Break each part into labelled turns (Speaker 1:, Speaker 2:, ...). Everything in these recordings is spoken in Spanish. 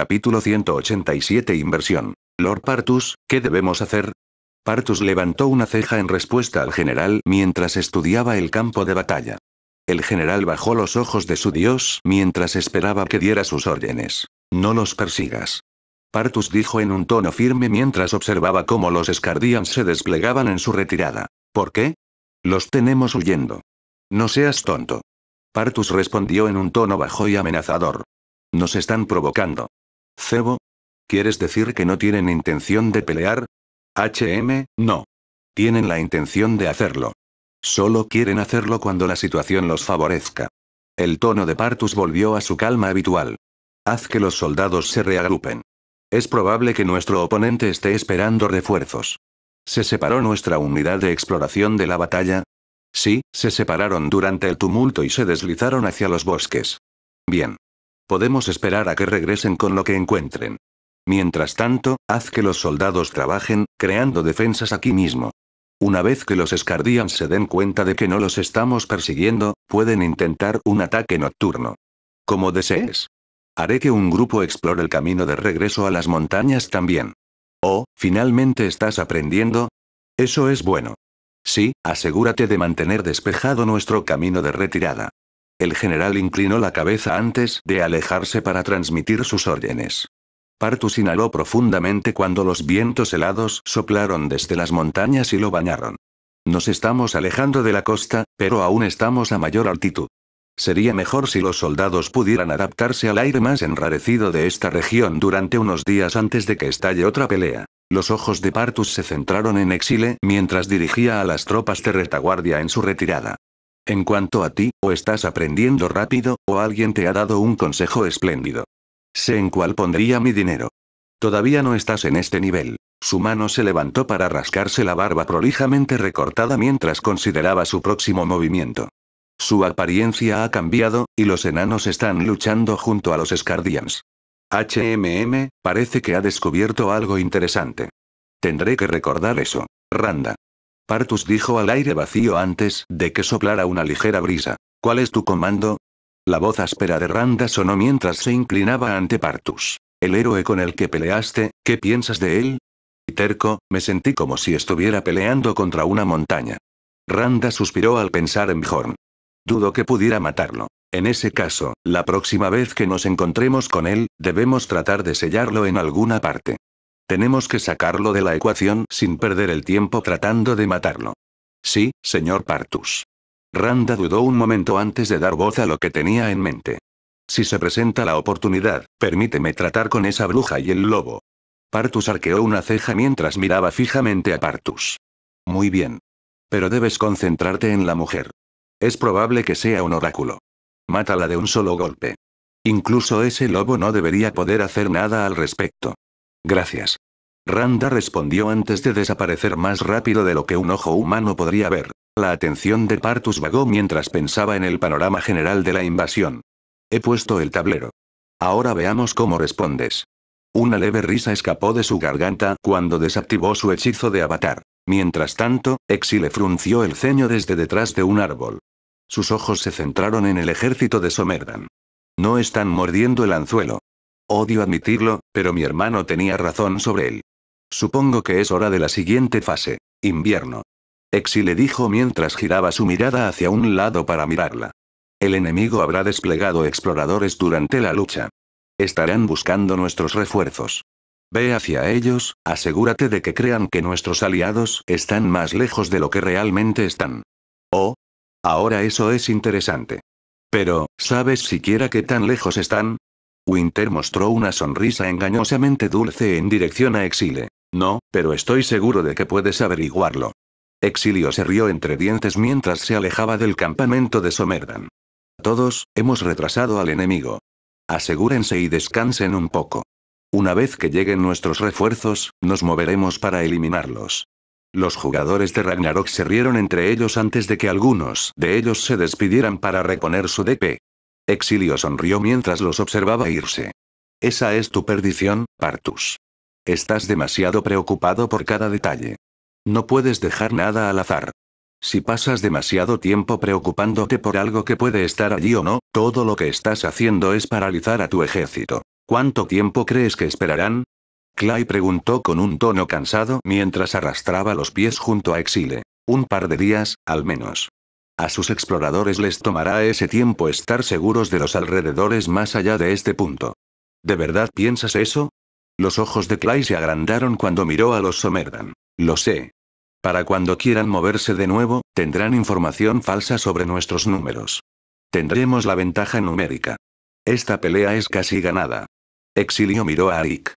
Speaker 1: Capítulo 187 Inversión. Lord Partus, ¿qué debemos hacer? Partus levantó una ceja en respuesta al general mientras estudiaba el campo de batalla. El general bajó los ojos de su dios mientras esperaba que diera sus órdenes. No los persigas. Partus dijo en un tono firme mientras observaba cómo los escardians se desplegaban en su retirada. ¿Por qué? Los tenemos huyendo. No seas tonto. Partus respondió en un tono bajo y amenazador. Nos están provocando. Cebo. ¿Quieres decir que no tienen intención de pelear? HM, no. Tienen la intención de hacerlo. Solo quieren hacerlo cuando la situación los favorezca. El tono de Partus volvió a su calma habitual. Haz que los soldados se reagrupen. Es probable que nuestro oponente esté esperando refuerzos. ¿Se separó nuestra unidad de exploración de la batalla? Sí, se separaron durante el tumulto y se deslizaron hacia los bosques. Bien. Podemos esperar a que regresen con lo que encuentren. Mientras tanto, haz que los soldados trabajen, creando defensas aquí mismo. Una vez que los Escardian se den cuenta de que no los estamos persiguiendo, pueden intentar un ataque nocturno. Como desees. Haré que un grupo explore el camino de regreso a las montañas también. Oh, finalmente estás aprendiendo. Eso es bueno. Sí, asegúrate de mantener despejado nuestro camino de retirada. El general inclinó la cabeza antes de alejarse para transmitir sus órdenes. Partus inhaló profundamente cuando los vientos helados soplaron desde las montañas y lo bañaron. Nos estamos alejando de la costa, pero aún estamos a mayor altitud. Sería mejor si los soldados pudieran adaptarse al aire más enrarecido de esta región durante unos días antes de que estalle otra pelea. Los ojos de Partus se centraron en Exile mientras dirigía a las tropas de retaguardia en su retirada. En cuanto a ti, o estás aprendiendo rápido, o alguien te ha dado un consejo espléndido. Sé en cuál pondría mi dinero. Todavía no estás en este nivel. Su mano se levantó para rascarse la barba prolijamente recortada mientras consideraba su próximo movimiento. Su apariencia ha cambiado, y los enanos están luchando junto a los Scardians. HMM, parece que ha descubierto algo interesante. Tendré que recordar eso. Randa. Partus dijo al aire vacío antes de que soplara una ligera brisa. ¿Cuál es tu comando? La voz áspera de Randa sonó mientras se inclinaba ante Partus. El héroe con el que peleaste, ¿qué piensas de él? Y Terco, me sentí como si estuviera peleando contra una montaña. Randa suspiró al pensar en Bjorn. Dudo que pudiera matarlo. En ese caso, la próxima vez que nos encontremos con él, debemos tratar de sellarlo en alguna parte. Tenemos que sacarlo de la ecuación sin perder el tiempo tratando de matarlo. Sí, señor Partus. Randa dudó un momento antes de dar voz a lo que tenía en mente. Si se presenta la oportunidad, permíteme tratar con esa bruja y el lobo. Partus arqueó una ceja mientras miraba fijamente a Partus. Muy bien. Pero debes concentrarte en la mujer. Es probable que sea un oráculo. Mátala de un solo golpe. Incluso ese lobo no debería poder hacer nada al respecto. Gracias. Randa respondió antes de desaparecer más rápido de lo que un ojo humano podría ver. La atención de Partus vagó mientras pensaba en el panorama general de la invasión. He puesto el tablero. Ahora veamos cómo respondes. Una leve risa escapó de su garganta cuando desactivó su hechizo de avatar. Mientras tanto, Exile frunció el ceño desde detrás de un árbol. Sus ojos se centraron en el ejército de Somerdan. No están mordiendo el anzuelo, Odio admitirlo, pero mi hermano tenía razón sobre él. Supongo que es hora de la siguiente fase. Invierno. Exi le dijo mientras giraba su mirada hacia un lado para mirarla. El enemigo habrá desplegado exploradores durante la lucha. Estarán buscando nuestros refuerzos. Ve hacia ellos, asegúrate de que crean que nuestros aliados están más lejos de lo que realmente están. Oh. Ahora eso es interesante. Pero, ¿sabes siquiera qué tan lejos están? Winter mostró una sonrisa engañosamente dulce en dirección a Exile. No, pero estoy seguro de que puedes averiguarlo. Exilio se rió entre dientes mientras se alejaba del campamento de Somerdan. Todos, hemos retrasado al enemigo. Asegúrense y descansen un poco. Una vez que lleguen nuestros refuerzos, nos moveremos para eliminarlos. Los jugadores de Ragnarok se rieron entre ellos antes de que algunos de ellos se despidieran para reponer su DP. Exilio sonrió mientras los observaba irse. Esa es tu perdición, Partus. Estás demasiado preocupado por cada detalle. No puedes dejar nada al azar. Si pasas demasiado tiempo preocupándote por algo que puede estar allí o no, todo lo que estás haciendo es paralizar a tu ejército. ¿Cuánto tiempo crees que esperarán? Clay preguntó con un tono cansado mientras arrastraba los pies junto a Exile. Un par de días, al menos. A sus exploradores les tomará ese tiempo estar seguros de los alrededores más allá de este punto. ¿De verdad piensas eso? Los ojos de Clay se agrandaron cuando miró a los Somerdan. Lo sé. Para cuando quieran moverse de nuevo, tendrán información falsa sobre nuestros números. Tendremos la ventaja numérica. Esta pelea es casi ganada. Exilio miró a Arik.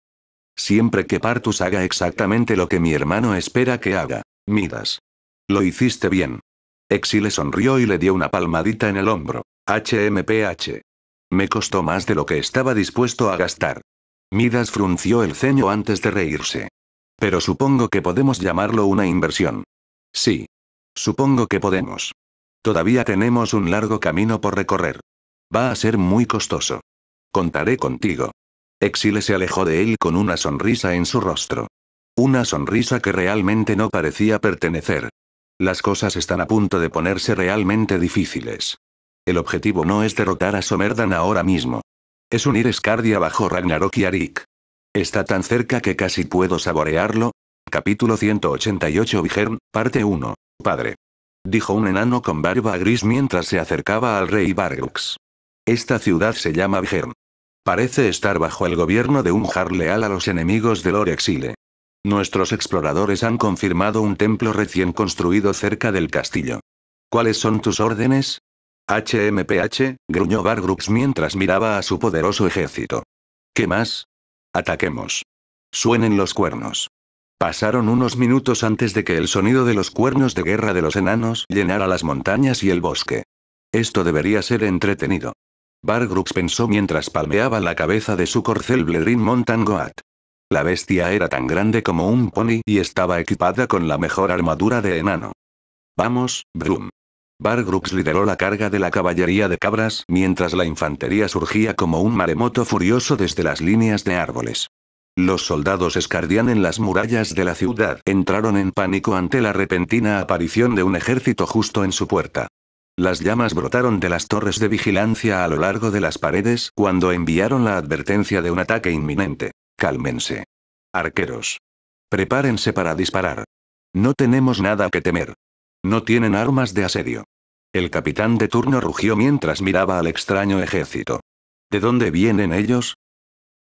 Speaker 1: Siempre que Partus haga exactamente lo que mi hermano espera que haga, Midas. Lo hiciste bien. Exile sonrió y le dio una palmadita en el hombro. HMPH. Me costó más de lo que estaba dispuesto a gastar. Midas frunció el ceño antes de reírse. Pero supongo que podemos llamarlo una inversión. Sí. Supongo que podemos. Todavía tenemos un largo camino por recorrer. Va a ser muy costoso. Contaré contigo. Exile se alejó de él con una sonrisa en su rostro. Una sonrisa que realmente no parecía pertenecer. Las cosas están a punto de ponerse realmente difíciles. El objetivo no es derrotar a Somerdan ahora mismo. Es unir Escardia bajo Ragnarok y Arik. Está tan cerca que casi puedo saborearlo. Capítulo 188 Vigern, parte 1. Padre. Dijo un enano con barba gris mientras se acercaba al rey Bargux. Esta ciudad se llama Vigern. Parece estar bajo el gobierno de un Jarl leal a los enemigos del Orexile. Nuestros exploradores han confirmado un templo recién construido cerca del castillo. ¿Cuáles son tus órdenes? HMPH, gruñó Bargrux mientras miraba a su poderoso ejército. ¿Qué más? Ataquemos. Suenen los cuernos. Pasaron unos minutos antes de que el sonido de los cuernos de guerra de los enanos llenara las montañas y el bosque. Esto debería ser entretenido. Bargrux pensó mientras palmeaba la cabeza de su corcel Bledrin Montangoat. La bestia era tan grande como un pony y estaba equipada con la mejor armadura de enano. Vamos, Brum. Bargrux lideró la carga de la caballería de cabras mientras la infantería surgía como un maremoto furioso desde las líneas de árboles. Los soldados escardían en las murallas de la ciudad entraron en pánico ante la repentina aparición de un ejército justo en su puerta. Las llamas brotaron de las torres de vigilancia a lo largo de las paredes cuando enviaron la advertencia de un ataque inminente. Cálmense. Arqueros. Prepárense para disparar. No tenemos nada que temer. No tienen armas de asedio. El capitán de turno rugió mientras miraba al extraño ejército. ¿De dónde vienen ellos?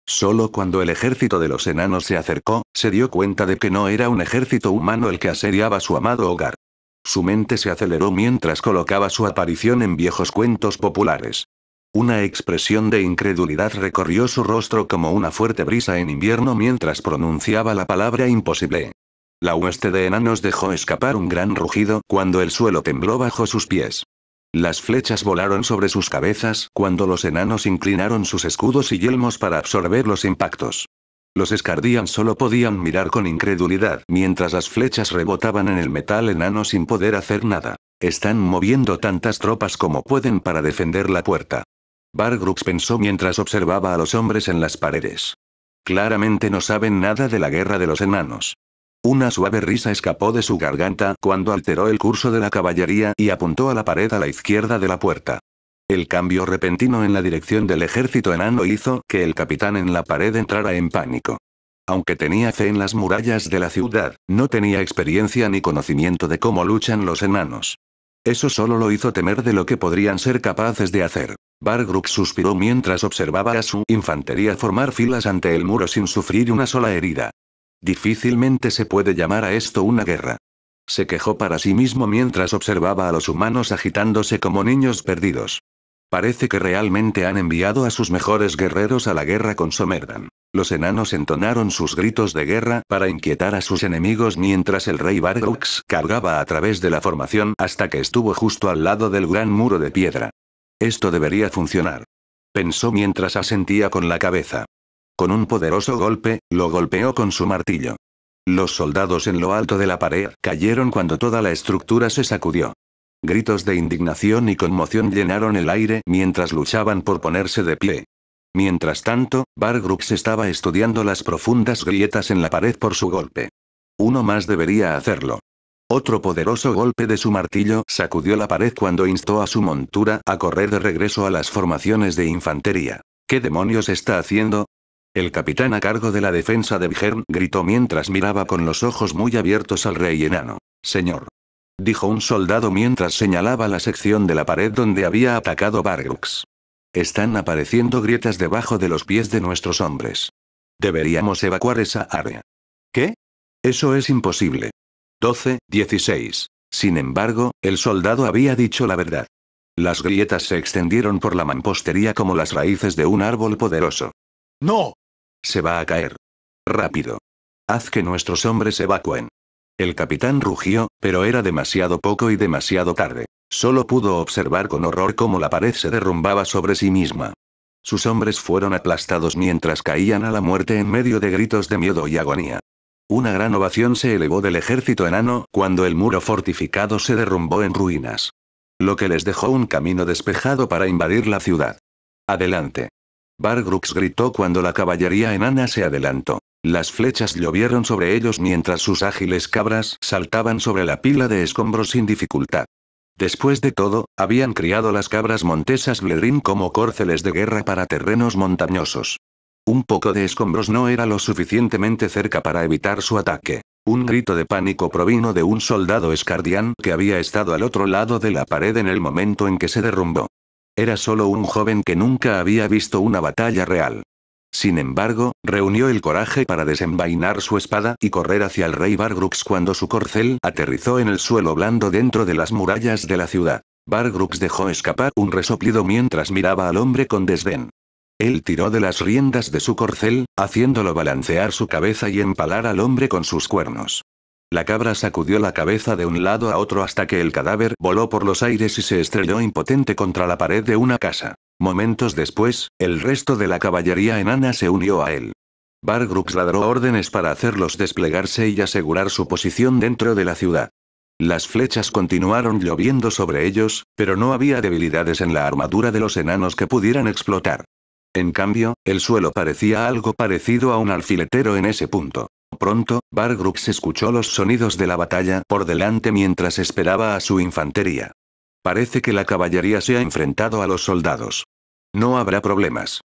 Speaker 1: Solo cuando el ejército de los enanos se acercó, se dio cuenta de que no era un ejército humano el que asediaba su amado hogar. Su mente se aceleró mientras colocaba su aparición en viejos cuentos populares. Una expresión de incredulidad recorrió su rostro como una fuerte brisa en invierno mientras pronunciaba la palabra imposible. La hueste de enanos dejó escapar un gran rugido cuando el suelo tembló bajo sus pies. Las flechas volaron sobre sus cabezas cuando los enanos inclinaron sus escudos y yelmos para absorber los impactos. Los escardían solo podían mirar con incredulidad mientras las flechas rebotaban en el metal enano sin poder hacer nada. Están moviendo tantas tropas como pueden para defender la puerta. Bargrux pensó mientras observaba a los hombres en las paredes. Claramente no saben nada de la guerra de los enanos. Una suave risa escapó de su garganta cuando alteró el curso de la caballería y apuntó a la pared a la izquierda de la puerta. El cambio repentino en la dirección del ejército enano hizo que el capitán en la pared entrara en pánico. Aunque tenía fe en las murallas de la ciudad, no tenía experiencia ni conocimiento de cómo luchan los enanos. Eso solo lo hizo temer de lo que podrían ser capaces de hacer. Bargruk suspiró mientras observaba a su infantería formar filas ante el muro sin sufrir una sola herida. Difícilmente se puede llamar a esto una guerra. Se quejó para sí mismo mientras observaba a los humanos agitándose como niños perdidos. Parece que realmente han enviado a sus mejores guerreros a la guerra con Somerdan. Los enanos entonaron sus gritos de guerra para inquietar a sus enemigos mientras el rey Bargrux cargaba a través de la formación hasta que estuvo justo al lado del gran muro de piedra. Esto debería funcionar. Pensó mientras asentía con la cabeza. Con un poderoso golpe, lo golpeó con su martillo. Los soldados en lo alto de la pared cayeron cuando toda la estructura se sacudió. Gritos de indignación y conmoción llenaron el aire mientras luchaban por ponerse de pie. Mientras tanto, Bargrux estaba estudiando las profundas grietas en la pared por su golpe. Uno más debería hacerlo. Otro poderoso golpe de su martillo sacudió la pared cuando instó a su montura a correr de regreso a las formaciones de infantería. ¿Qué demonios está haciendo? El capitán a cargo de la defensa de Bjern gritó mientras miraba con los ojos muy abiertos al rey enano. Señor. Dijo un soldado mientras señalaba la sección de la pared donde había atacado Bargrux. Están apareciendo grietas debajo de los pies de nuestros hombres. Deberíamos evacuar esa área. ¿Qué? Eso es imposible. 12, 16. Sin embargo, el soldado había dicho la verdad. Las grietas se extendieron por la mampostería como las raíces de un árbol poderoso. ¡No! Se va a caer. Rápido. Haz que nuestros hombres evacúen. El capitán rugió, pero era demasiado poco y demasiado tarde. Solo pudo observar con horror cómo la pared se derrumbaba sobre sí misma. Sus hombres fueron aplastados mientras caían a la muerte en medio de gritos de miedo y agonía. Una gran ovación se elevó del ejército enano cuando el muro fortificado se derrumbó en ruinas. Lo que les dejó un camino despejado para invadir la ciudad. Adelante. Bargrux gritó cuando la caballería enana se adelantó. Las flechas llovieron sobre ellos mientras sus ágiles cabras saltaban sobre la pila de escombros sin dificultad. Después de todo, habían criado las cabras montesas Bledrin como córceles de guerra para terrenos montañosos. Un poco de escombros no era lo suficientemente cerca para evitar su ataque. Un grito de pánico provino de un soldado escardián que había estado al otro lado de la pared en el momento en que se derrumbó. Era solo un joven que nunca había visto una batalla real. Sin embargo, reunió el coraje para desenvainar su espada y correr hacia el rey Bargrux cuando su corcel aterrizó en el suelo blando dentro de las murallas de la ciudad. Bargrux dejó escapar un resoplido mientras miraba al hombre con desdén. Él tiró de las riendas de su corcel, haciéndolo balancear su cabeza y empalar al hombre con sus cuernos. La cabra sacudió la cabeza de un lado a otro hasta que el cadáver voló por los aires y se estrelló impotente contra la pared de una casa. Momentos después, el resto de la caballería enana se unió a él. Bargrux ladró órdenes para hacerlos desplegarse y asegurar su posición dentro de la ciudad. Las flechas continuaron lloviendo sobre ellos, pero no había debilidades en la armadura de los enanos que pudieran explotar. En cambio, el suelo parecía algo parecido a un alfiletero en ese punto. Pronto, Bargrux escuchó los sonidos de la batalla por delante mientras esperaba a su infantería. Parece que la caballería se ha enfrentado a los soldados. No habrá problemas.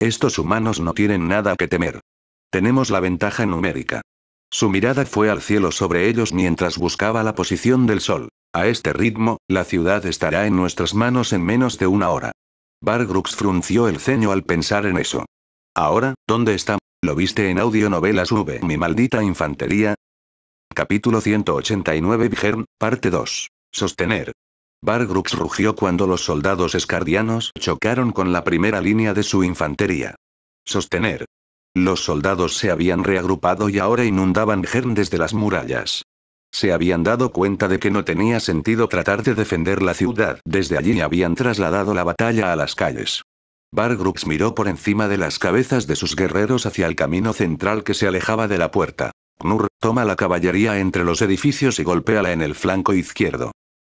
Speaker 1: Estos humanos no tienen nada que temer. Tenemos la ventaja numérica. Su mirada fue al cielo sobre ellos mientras buscaba la posición del sol. A este ritmo, la ciudad estará en nuestras manos en menos de una hora. Bargrux frunció el ceño al pensar en eso. Ahora, ¿dónde está? ¿Lo viste en audionovelas V? Mi maldita infantería. Capítulo 189 Vigern, parte 2. Sostener. Bargrux rugió cuando los soldados escardianos chocaron con la primera línea de su infantería. Sostener. Los soldados se habían reagrupado y ahora inundaban Gern desde las murallas. Se habían dado cuenta de que no tenía sentido tratar de defender la ciudad, desde allí habían trasladado la batalla a las calles. Bargrux miró por encima de las cabezas de sus guerreros hacia el camino central que se alejaba de la puerta. Knur, toma la caballería entre los edificios y golpéala en el flanco izquierdo.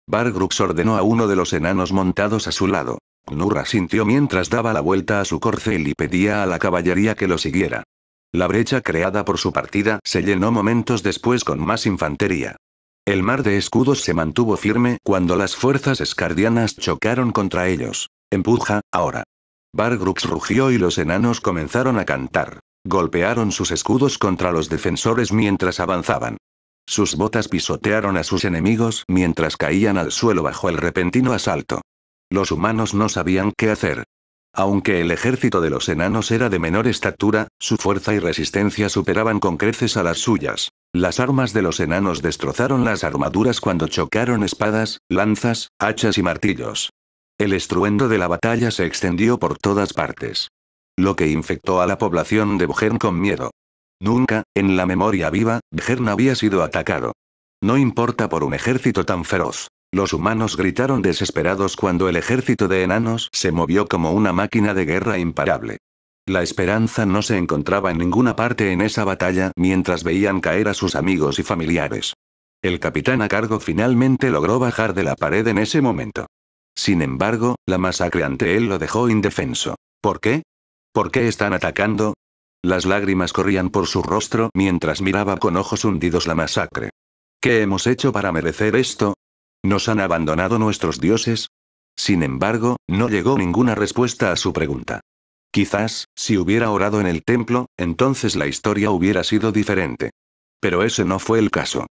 Speaker 1: Bargrux ordenó a uno de los enanos montados a su lado. Nurra sintió mientras daba la vuelta a su corcel y pedía a la caballería que lo siguiera. La brecha creada por su partida se llenó momentos después con más infantería. El mar de escudos se mantuvo firme cuando las fuerzas escardianas chocaron contra ellos. Empuja, ahora. Bargrux rugió y los enanos comenzaron a cantar. Golpearon sus escudos contra los defensores mientras avanzaban. Sus botas pisotearon a sus enemigos mientras caían al suelo bajo el repentino asalto. Los humanos no sabían qué hacer. Aunque el ejército de los enanos era de menor estatura, su fuerza y resistencia superaban con creces a las suyas. Las armas de los enanos destrozaron las armaduras cuando chocaron espadas, lanzas, hachas y martillos. El estruendo de la batalla se extendió por todas partes. Lo que infectó a la población de Bujern con miedo. Nunca, en la memoria viva, Gern había sido atacado. No importa por un ejército tan feroz. Los humanos gritaron desesperados cuando el ejército de enanos se movió como una máquina de guerra imparable. La esperanza no se encontraba en ninguna parte en esa batalla mientras veían caer a sus amigos y familiares. El capitán a cargo finalmente logró bajar de la pared en ese momento. Sin embargo, la masacre ante él lo dejó indefenso. ¿Por qué? ¿Por qué están atacando? Las lágrimas corrían por su rostro mientras miraba con ojos hundidos la masacre. ¿Qué hemos hecho para merecer esto? ¿Nos han abandonado nuestros dioses? Sin embargo, no llegó ninguna respuesta a su pregunta. Quizás, si hubiera orado en el templo, entonces la historia hubiera sido diferente. Pero ese no fue el caso.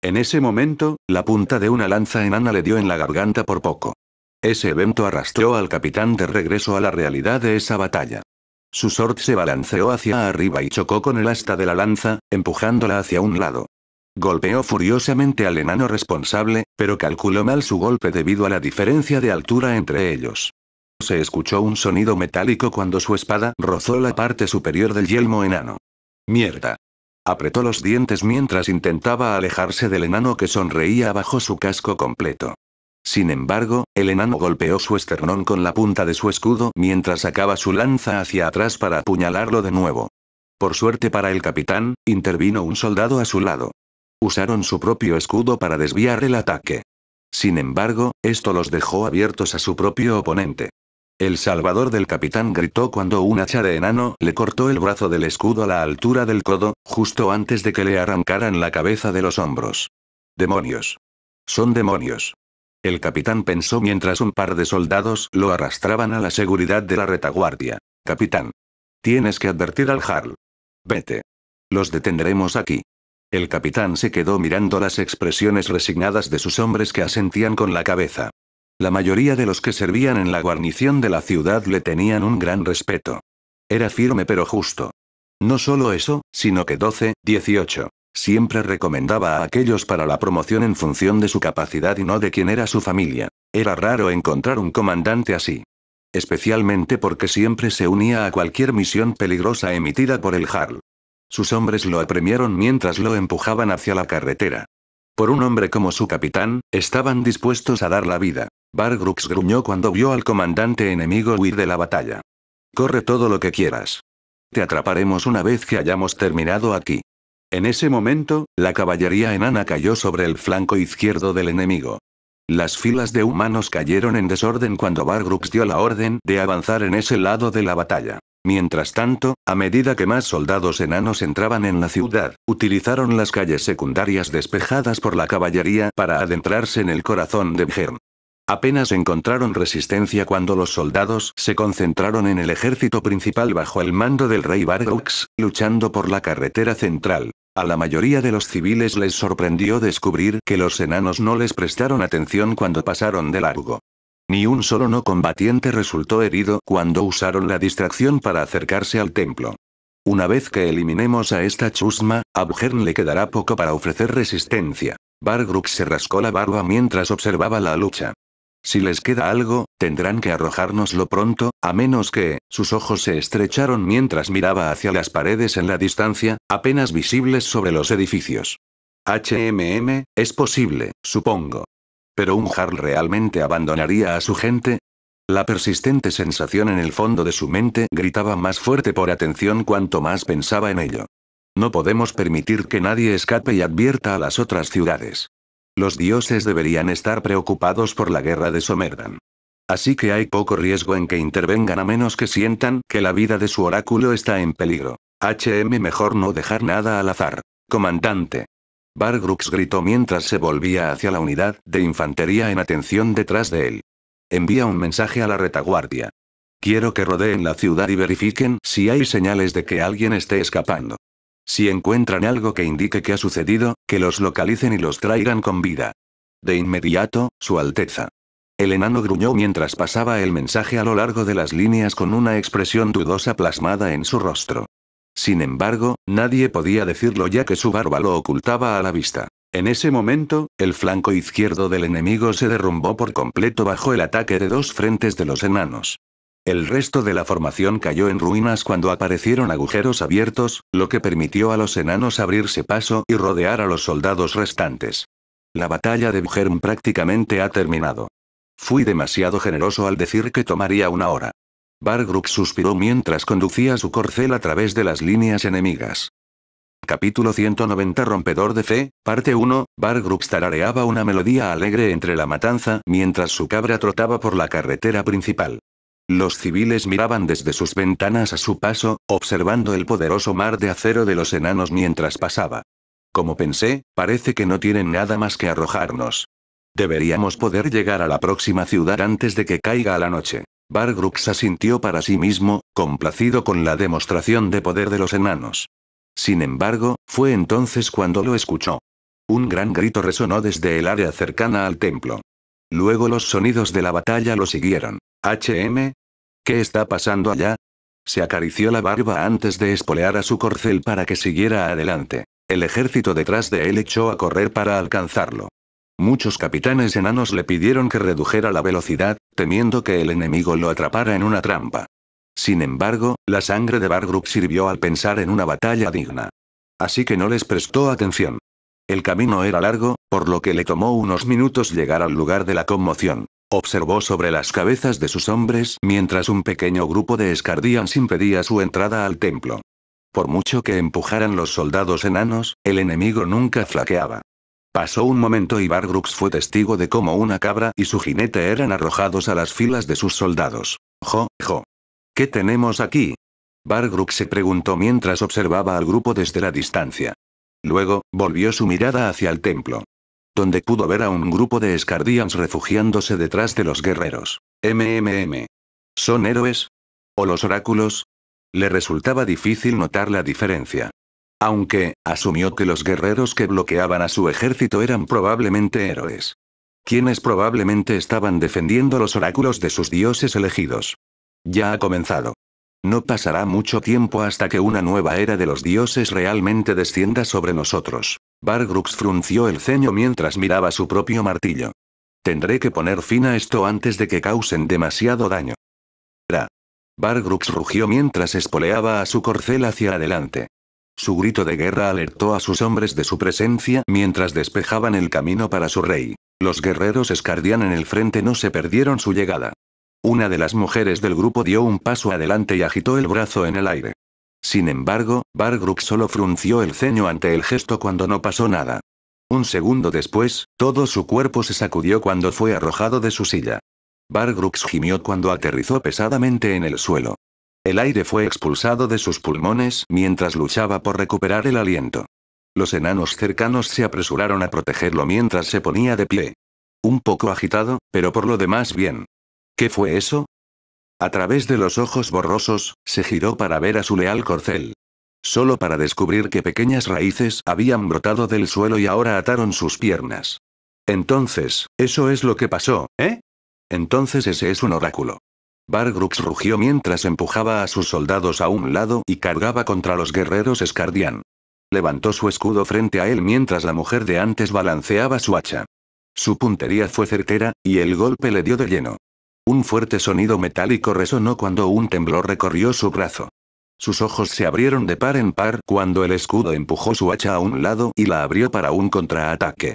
Speaker 1: En ese momento, la punta de una lanza enana le dio en la garganta por poco. Ese evento arrastró al capitán de regreso a la realidad de esa batalla. Su sword se balanceó hacia arriba y chocó con el asta de la lanza, empujándola hacia un lado. Golpeó furiosamente al enano responsable, pero calculó mal su golpe debido a la diferencia de altura entre ellos. Se escuchó un sonido metálico cuando su espada rozó la parte superior del yelmo enano. Mierda. Apretó los dientes mientras intentaba alejarse del enano que sonreía bajo su casco completo. Sin embargo, el enano golpeó su esternón con la punta de su escudo mientras sacaba su lanza hacia atrás para apuñalarlo de nuevo. Por suerte para el capitán, intervino un soldado a su lado. Usaron su propio escudo para desviar el ataque. Sin embargo, esto los dejó abiertos a su propio oponente. El salvador del capitán gritó cuando un hacha de enano le cortó el brazo del escudo a la altura del codo, justo antes de que le arrancaran la cabeza de los hombros. Demonios. Son demonios. El capitán pensó mientras un par de soldados lo arrastraban a la seguridad de la retaguardia. Capitán. Tienes que advertir al Jarl. Vete. Los detendremos aquí. El capitán se quedó mirando las expresiones resignadas de sus hombres que asentían con la cabeza. La mayoría de los que servían en la guarnición de la ciudad le tenían un gran respeto. Era firme pero justo. No solo eso, sino que 12, 18, Siempre recomendaba a aquellos para la promoción en función de su capacidad y no de quién era su familia. Era raro encontrar un comandante así. Especialmente porque siempre se unía a cualquier misión peligrosa emitida por el Jarl. Sus hombres lo apremiaron mientras lo empujaban hacia la carretera. Por un hombre como su capitán, estaban dispuestos a dar la vida. Bargrux gruñó cuando vio al comandante enemigo huir de la batalla. Corre todo lo que quieras. Te atraparemos una vez que hayamos terminado aquí. En ese momento, la caballería enana cayó sobre el flanco izquierdo del enemigo. Las filas de humanos cayeron en desorden cuando Bargrux dio la orden de avanzar en ese lado de la batalla. Mientras tanto, a medida que más soldados enanos entraban en la ciudad, utilizaron las calles secundarias despejadas por la caballería para adentrarse en el corazón de Bjern. Apenas encontraron resistencia cuando los soldados se concentraron en el ejército principal bajo el mando del rey Bargrux, luchando por la carretera central. A la mayoría de los civiles les sorprendió descubrir que los enanos no les prestaron atención cuando pasaron de largo. Ni un solo no combatiente resultó herido cuando usaron la distracción para acercarse al templo. Una vez que eliminemos a esta chusma, a le quedará poco para ofrecer resistencia. Bargruk se rascó la barba mientras observaba la lucha. Si les queda algo, tendrán que arrojárnoslo pronto, a menos que, sus ojos se estrecharon mientras miraba hacia las paredes en la distancia, apenas visibles sobre los edificios. HMM, es posible, supongo. Pero un Jarl realmente abandonaría a su gente, la persistente sensación en el fondo de su mente gritaba más fuerte por atención cuanto más pensaba en ello. No podemos permitir que nadie escape y advierta a las otras ciudades. Los dioses deberían estar preocupados por la guerra de Somerdan. Así que hay poco riesgo en que intervengan a menos que sientan que la vida de su oráculo está en peligro. HM mejor no dejar nada al azar. Comandante. Bargrux gritó mientras se volvía hacia la unidad de infantería en atención detrás de él. Envía un mensaje a la retaguardia. Quiero que rodeen la ciudad y verifiquen si hay señales de que alguien esté escapando. Si encuentran algo que indique que ha sucedido, que los localicen y los traigan con vida. De inmediato, Su Alteza. El enano gruñó mientras pasaba el mensaje a lo largo de las líneas con una expresión dudosa plasmada en su rostro. Sin embargo, nadie podía decirlo ya que su barba lo ocultaba a la vista. En ese momento, el flanco izquierdo del enemigo se derrumbó por completo bajo el ataque de dos frentes de los enanos. El resto de la formación cayó en ruinas cuando aparecieron agujeros abiertos, lo que permitió a los enanos abrirse paso y rodear a los soldados restantes. La batalla de Bjerm prácticamente ha terminado. Fui demasiado generoso al decir que tomaría una hora. Bargruk suspiró mientras conducía su corcel a través de las líneas enemigas. Capítulo 190 Rompedor de Fe, parte 1, Bargrux tarareaba una melodía alegre entre la matanza mientras su cabra trotaba por la carretera principal. Los civiles miraban desde sus ventanas a su paso, observando el poderoso mar de acero de los enanos mientras pasaba. Como pensé, parece que no tienen nada más que arrojarnos. Deberíamos poder llegar a la próxima ciudad antes de que caiga la noche. Bargrux asintió para sí mismo, complacido con la demostración de poder de los enanos. Sin embargo, fue entonces cuando lo escuchó. Un gran grito resonó desde el área cercana al templo. Luego los sonidos de la batalla lo siguieron. HM, ¿Qué está pasando allá? Se acarició la barba antes de espolear a su corcel para que siguiera adelante. El ejército detrás de él echó a correr para alcanzarlo. Muchos capitanes enanos le pidieron que redujera la velocidad, temiendo que el enemigo lo atrapara en una trampa. Sin embargo, la sangre de Bargrup sirvió al pensar en una batalla digna. Así que no les prestó atención. El camino era largo, por lo que le tomó unos minutos llegar al lugar de la conmoción. Observó sobre las cabezas de sus hombres mientras un pequeño grupo de escardians impedía su entrada al templo. Por mucho que empujaran los soldados enanos, el enemigo nunca flaqueaba. Pasó un momento y Bargrux fue testigo de cómo una cabra y su jinete eran arrojados a las filas de sus soldados. Jo, jo. ¿Qué tenemos aquí? Bargrux se preguntó mientras observaba al grupo desde la distancia. Luego, volvió su mirada hacia el templo donde pudo ver a un grupo de escardians refugiándose detrás de los guerreros. MMM. ¿Son héroes? ¿O los oráculos? Le resultaba difícil notar la diferencia. Aunque, asumió que los guerreros que bloqueaban a su ejército eran probablemente héroes. Quienes probablemente estaban defendiendo los oráculos de sus dioses elegidos. Ya ha comenzado. No pasará mucho tiempo hasta que una nueva era de los dioses realmente descienda sobre nosotros. Bargrux frunció el ceño mientras miraba su propio martillo. Tendré que poner fin a esto antes de que causen demasiado daño. Ra. Bargrux rugió mientras espoleaba a su corcel hacia adelante. Su grito de guerra alertó a sus hombres de su presencia mientras despejaban el camino para su rey. Los guerreros escardian en el frente no se perdieron su llegada. Una de las mujeres del grupo dio un paso adelante y agitó el brazo en el aire. Sin embargo, Bargrux solo frunció el ceño ante el gesto cuando no pasó nada. Un segundo después, todo su cuerpo se sacudió cuando fue arrojado de su silla. Bargrux gimió cuando aterrizó pesadamente en el suelo. El aire fue expulsado de sus pulmones mientras luchaba por recuperar el aliento. Los enanos cercanos se apresuraron a protegerlo mientras se ponía de pie. Un poco agitado, pero por lo demás bien. ¿Qué fue eso? A través de los ojos borrosos, se giró para ver a su leal corcel. Solo para descubrir que pequeñas raíces habían brotado del suelo y ahora ataron sus piernas. Entonces, eso es lo que pasó, ¿eh? Entonces ese es un oráculo. Bargrux rugió mientras empujaba a sus soldados a un lado y cargaba contra los guerreros Escardián. Levantó su escudo frente a él mientras la mujer de antes balanceaba su hacha. Su puntería fue certera, y el golpe le dio de lleno. Un fuerte sonido metálico resonó cuando un temblor recorrió su brazo. Sus ojos se abrieron de par en par cuando el escudo empujó su hacha a un lado y la abrió para un contraataque.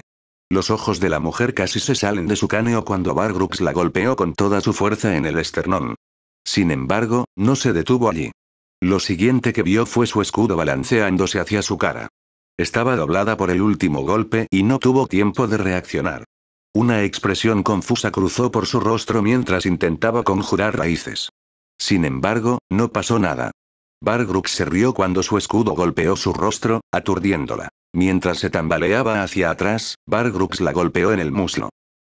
Speaker 1: Los ojos de la mujer casi se salen de su caneo cuando Bargrux la golpeó con toda su fuerza en el esternón. Sin embargo, no se detuvo allí. Lo siguiente que vio fue su escudo balanceándose hacia su cara. Estaba doblada por el último golpe y no tuvo tiempo de reaccionar. Una expresión confusa cruzó por su rostro mientras intentaba conjurar raíces. Sin embargo, no pasó nada. Bargrux se rió cuando su escudo golpeó su rostro, aturdiéndola. Mientras se tambaleaba hacia atrás, Bargrux la golpeó en el muslo.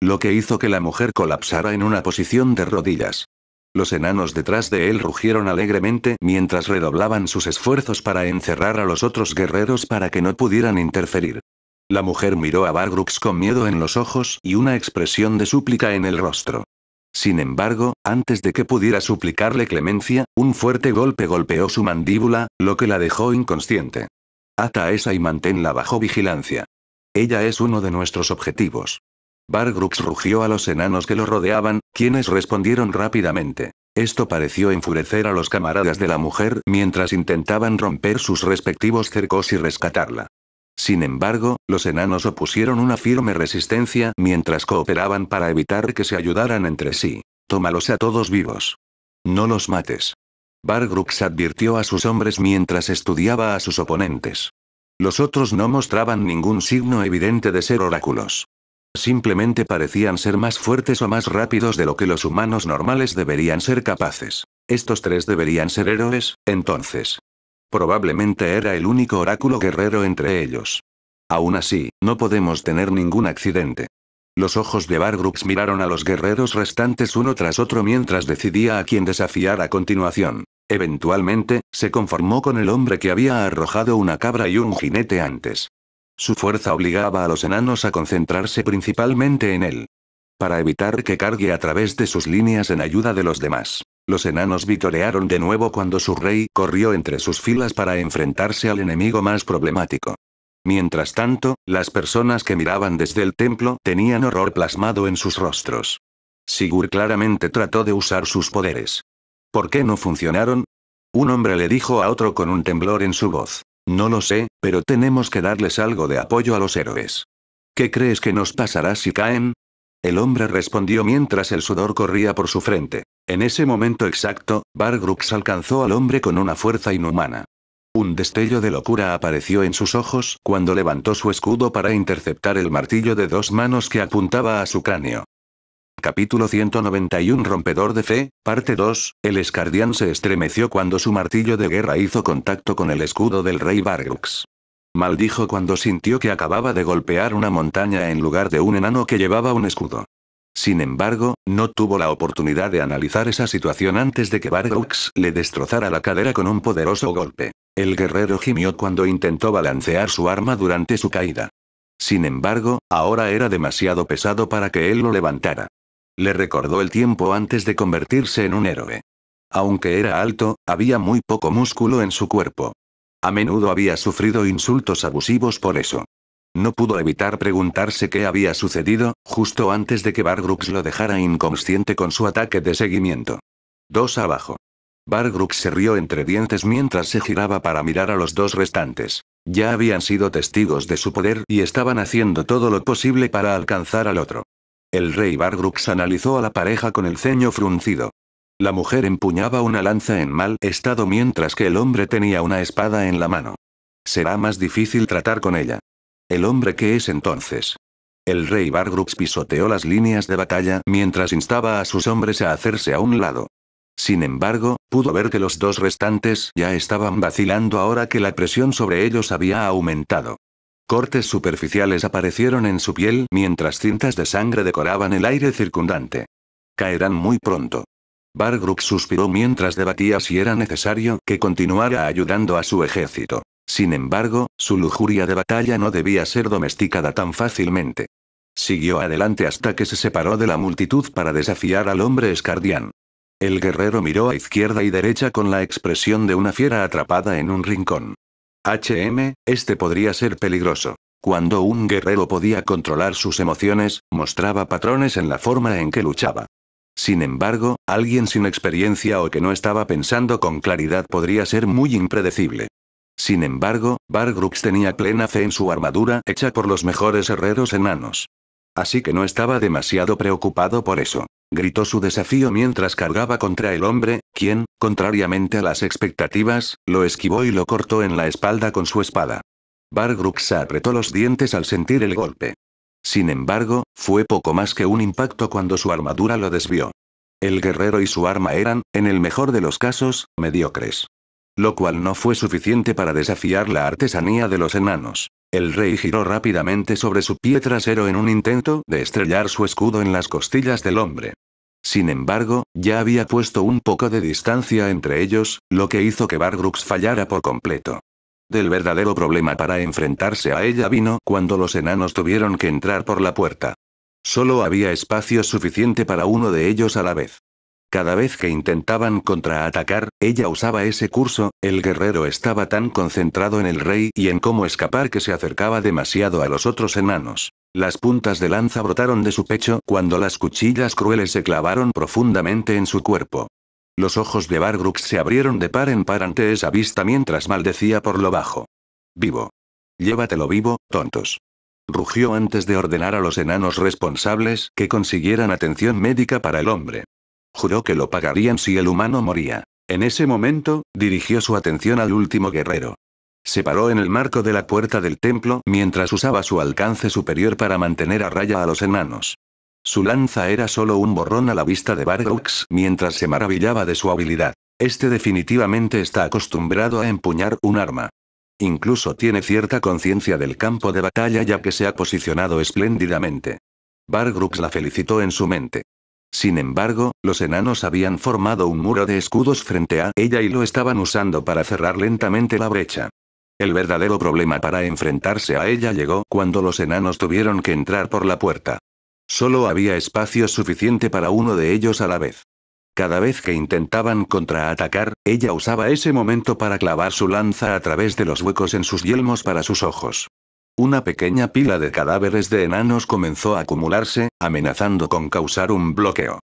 Speaker 1: Lo que hizo que la mujer colapsara en una posición de rodillas. Los enanos detrás de él rugieron alegremente mientras redoblaban sus esfuerzos para encerrar a los otros guerreros para que no pudieran interferir. La mujer miró a Bargrux con miedo en los ojos y una expresión de súplica en el rostro. Sin embargo, antes de que pudiera suplicarle clemencia, un fuerte golpe golpeó su mandíbula, lo que la dejó inconsciente. Ata esa y manténla bajo vigilancia. Ella es uno de nuestros objetivos. Bargrux rugió a los enanos que lo rodeaban, quienes respondieron rápidamente. Esto pareció enfurecer a los camaradas de la mujer mientras intentaban romper sus respectivos cercos y rescatarla. Sin embargo, los enanos opusieron una firme resistencia mientras cooperaban para evitar que se ayudaran entre sí. Tómalos a todos vivos. No los mates. Bargrux advirtió a sus hombres mientras estudiaba a sus oponentes. Los otros no mostraban ningún signo evidente de ser oráculos. Simplemente parecían ser más fuertes o más rápidos de lo que los humanos normales deberían ser capaces. Estos tres deberían ser héroes, entonces. Probablemente era el único oráculo guerrero entre ellos. Aún así, no podemos tener ningún accidente. Los ojos de Bargrux miraron a los guerreros restantes uno tras otro mientras decidía a quién desafiar a continuación. Eventualmente, se conformó con el hombre que había arrojado una cabra y un jinete antes. Su fuerza obligaba a los enanos a concentrarse principalmente en él para evitar que cargue a través de sus líneas en ayuda de los demás. Los enanos vitorearon de nuevo cuando su rey corrió entre sus filas para enfrentarse al enemigo más problemático. Mientras tanto, las personas que miraban desde el templo tenían horror plasmado en sus rostros. Sigur claramente trató de usar sus poderes. ¿Por qué no funcionaron? Un hombre le dijo a otro con un temblor en su voz. No lo sé, pero tenemos que darles algo de apoyo a los héroes. ¿Qué crees que nos pasará si caen? El hombre respondió mientras el sudor corría por su frente. En ese momento exacto, Bargrux alcanzó al hombre con una fuerza inhumana. Un destello de locura apareció en sus ojos cuando levantó su escudo para interceptar el martillo de dos manos que apuntaba a su cráneo. Capítulo 191 Rompedor de Fe, parte 2, el escardián se estremeció cuando su martillo de guerra hizo contacto con el escudo del rey Bargrux maldijo cuando sintió que acababa de golpear una montaña en lugar de un enano que llevaba un escudo. Sin embargo, no tuvo la oportunidad de analizar esa situación antes de que Bardox le destrozara la cadera con un poderoso golpe. El guerrero gimió cuando intentó balancear su arma durante su caída. Sin embargo, ahora era demasiado pesado para que él lo levantara. Le recordó el tiempo antes de convertirse en un héroe. Aunque era alto, había muy poco músculo en su cuerpo. A menudo había sufrido insultos abusivos por eso. No pudo evitar preguntarse qué había sucedido, justo antes de que Bargrux lo dejara inconsciente con su ataque de seguimiento. Dos abajo. Bargrux se rió entre dientes mientras se giraba para mirar a los dos restantes. Ya habían sido testigos de su poder y estaban haciendo todo lo posible para alcanzar al otro. El rey Bargrux analizó a la pareja con el ceño fruncido. La mujer empuñaba una lanza en mal estado mientras que el hombre tenía una espada en la mano. Será más difícil tratar con ella. El hombre que es entonces. El rey Bargrux pisoteó las líneas de batalla mientras instaba a sus hombres a hacerse a un lado. Sin embargo, pudo ver que los dos restantes ya estaban vacilando ahora que la presión sobre ellos había aumentado. Cortes superficiales aparecieron en su piel mientras cintas de sangre decoraban el aire circundante. Caerán muy pronto. Bargruk suspiró mientras debatía si era necesario que continuara ayudando a su ejército. Sin embargo, su lujuria de batalla no debía ser domesticada tan fácilmente. Siguió adelante hasta que se separó de la multitud para desafiar al hombre escardián. El guerrero miró a izquierda y derecha con la expresión de una fiera atrapada en un rincón. HM, este podría ser peligroso. Cuando un guerrero podía controlar sus emociones, mostraba patrones en la forma en que luchaba. Sin embargo, alguien sin experiencia o que no estaba pensando con claridad podría ser muy impredecible. Sin embargo, Bargrux tenía plena fe en su armadura hecha por los mejores herreros enanos. Así que no estaba demasiado preocupado por eso. Gritó su desafío mientras cargaba contra el hombre, quien, contrariamente a las expectativas, lo esquivó y lo cortó en la espalda con su espada. Bargrux apretó los dientes al sentir el golpe. Sin embargo, fue poco más que un impacto cuando su armadura lo desvió. El guerrero y su arma eran, en el mejor de los casos, mediocres. Lo cual no fue suficiente para desafiar la artesanía de los enanos. El rey giró rápidamente sobre su pie trasero en un intento de estrellar su escudo en las costillas del hombre. Sin embargo, ya había puesto un poco de distancia entre ellos, lo que hizo que Bargrux fallara por completo. Del verdadero problema para enfrentarse a ella vino cuando los enanos tuvieron que entrar por la puerta. Solo había espacio suficiente para uno de ellos a la vez. Cada vez que intentaban contraatacar, ella usaba ese curso, el guerrero estaba tan concentrado en el rey y en cómo escapar que se acercaba demasiado a los otros enanos. Las puntas de lanza brotaron de su pecho cuando las cuchillas crueles se clavaron profundamente en su cuerpo. Los ojos de Bargrux se abrieron de par en par ante esa vista mientras maldecía por lo bajo. Vivo. Llévatelo vivo, tontos. Rugió antes de ordenar a los enanos responsables que consiguieran atención médica para el hombre. Juró que lo pagarían si el humano moría. En ese momento, dirigió su atención al último guerrero. Se paró en el marco de la puerta del templo mientras usaba su alcance superior para mantener a raya a los enanos. Su lanza era solo un borrón a la vista de Bargrux, mientras se maravillaba de su habilidad. Este definitivamente está acostumbrado a empuñar un arma. Incluso tiene cierta conciencia del campo de batalla ya que se ha posicionado espléndidamente. Bargrux la felicitó en su mente. Sin embargo, los enanos habían formado un muro de escudos frente a ella y lo estaban usando para cerrar lentamente la brecha. El verdadero problema para enfrentarse a ella llegó cuando los enanos tuvieron que entrar por la puerta. Solo había espacio suficiente para uno de ellos a la vez. Cada vez que intentaban contraatacar, ella usaba ese momento para clavar su lanza a través de los huecos en sus yelmos para sus ojos. Una pequeña pila de cadáveres de enanos comenzó a acumularse, amenazando con causar un bloqueo.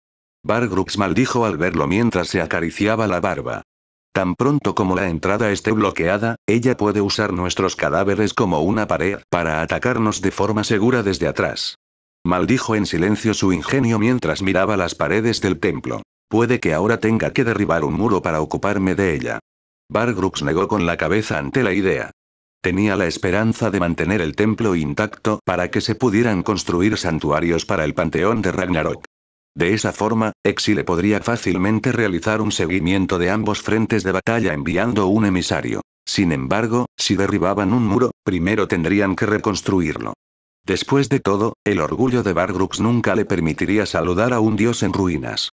Speaker 1: Bargrux maldijo al verlo mientras se acariciaba la barba. Tan pronto como la entrada esté bloqueada, ella puede usar nuestros cadáveres como una pared para atacarnos de forma segura desde atrás. Maldijo en silencio su ingenio mientras miraba las paredes del templo. Puede que ahora tenga que derribar un muro para ocuparme de ella. Bargrux negó con la cabeza ante la idea. Tenía la esperanza de mantener el templo intacto para que se pudieran construir santuarios para el panteón de Ragnarok. De esa forma, Exile podría fácilmente realizar un seguimiento de ambos frentes de batalla enviando un emisario. Sin embargo, si derribaban un muro, primero tendrían que reconstruirlo. Después de todo, el orgullo de Bargrux nunca le permitiría saludar a un dios en ruinas.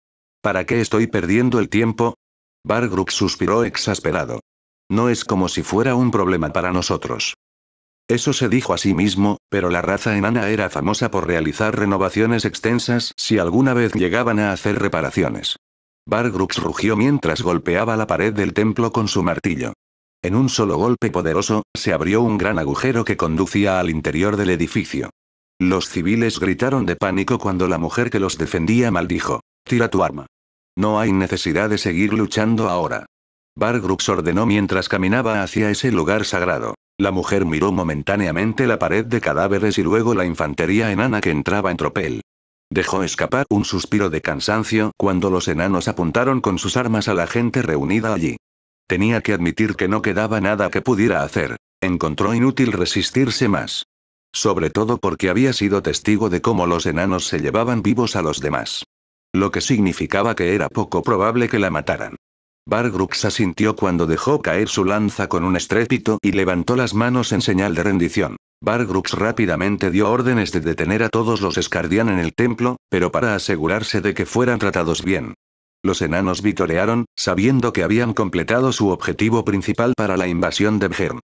Speaker 1: ¿Para qué estoy perdiendo el tiempo? Bargrux suspiró exasperado. No es como si fuera un problema para nosotros. Eso se dijo a sí mismo, pero la raza enana era famosa por realizar renovaciones extensas si alguna vez llegaban a hacer reparaciones. Bargrux rugió mientras golpeaba la pared del templo con su martillo. En un solo golpe poderoso, se abrió un gran agujero que conducía al interior del edificio. Los civiles gritaron de pánico cuando la mujer que los defendía maldijo. Tira tu arma. No hay necesidad de seguir luchando ahora. Bargrux ordenó mientras caminaba hacia ese lugar sagrado. La mujer miró momentáneamente la pared de cadáveres y luego la infantería enana que entraba en tropel. Dejó escapar un suspiro de cansancio cuando los enanos apuntaron con sus armas a la gente reunida allí. Tenía que admitir que no quedaba nada que pudiera hacer. Encontró inútil resistirse más. Sobre todo porque había sido testigo de cómo los enanos se llevaban vivos a los demás. Lo que significaba que era poco probable que la mataran. Bargrux asintió cuando dejó caer su lanza con un estrépito y levantó las manos en señal de rendición. Bargrux rápidamente dio órdenes de detener a todos los escardian en el templo, pero para asegurarse de que fueran tratados bien. Los enanos vitorearon, sabiendo que habían completado su objetivo principal para la invasión de Bjern.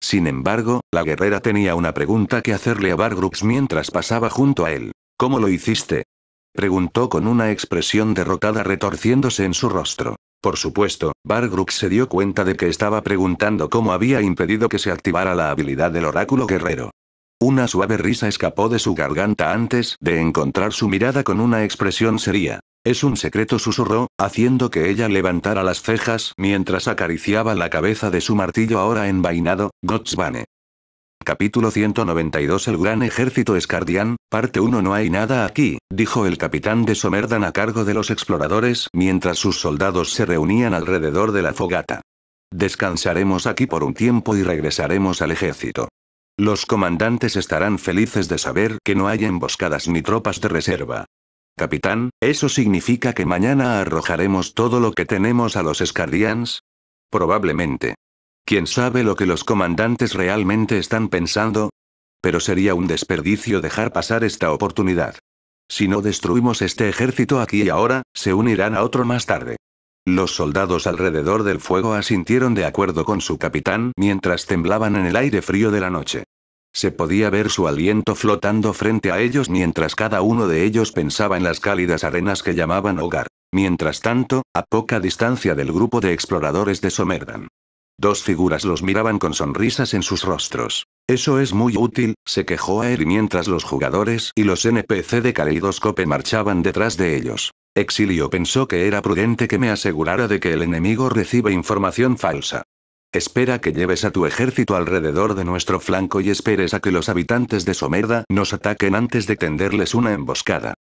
Speaker 1: Sin embargo, la guerrera tenía una pregunta que hacerle a Bargrux mientras pasaba junto a él. ¿Cómo lo hiciste? Preguntó con una expresión derrotada retorciéndose en su rostro. Por supuesto, Bargrux se dio cuenta de que estaba preguntando cómo había impedido que se activara la habilidad del oráculo guerrero. Una suave risa escapó de su garganta antes de encontrar su mirada con una expresión seria. Es un secreto susurró, haciendo que ella levantara las cejas mientras acariciaba la cabeza de su martillo ahora envainado, Gotsbane. Capítulo 192 El gran ejército escardián, parte 1 No hay nada aquí, dijo el capitán de Somerdan a cargo de los exploradores mientras sus soldados se reunían alrededor de la fogata. Descansaremos aquí por un tiempo y regresaremos al ejército. Los comandantes estarán felices de saber que no hay emboscadas ni tropas de reserva. Capitán, ¿eso significa que mañana arrojaremos todo lo que tenemos a los escardians? Probablemente. ¿Quién sabe lo que los comandantes realmente están pensando? Pero sería un desperdicio dejar pasar esta oportunidad. Si no destruimos este ejército aquí y ahora, se unirán a otro más tarde. Los soldados alrededor del fuego asintieron de acuerdo con su capitán mientras temblaban en el aire frío de la noche. Se podía ver su aliento flotando frente a ellos mientras cada uno de ellos pensaba en las cálidas arenas que llamaban hogar. Mientras tanto, a poca distancia del grupo de exploradores de Somerdan. Dos figuras los miraban con sonrisas en sus rostros. Eso es muy útil, se quejó a mientras los jugadores y los NPC de Caleidoscope marchaban detrás de ellos. Exilio pensó que era prudente que me asegurara de que el enemigo reciba información falsa. Espera que lleves a tu ejército alrededor de nuestro flanco y esperes a que los habitantes de Somerda nos ataquen antes de tenderles una emboscada.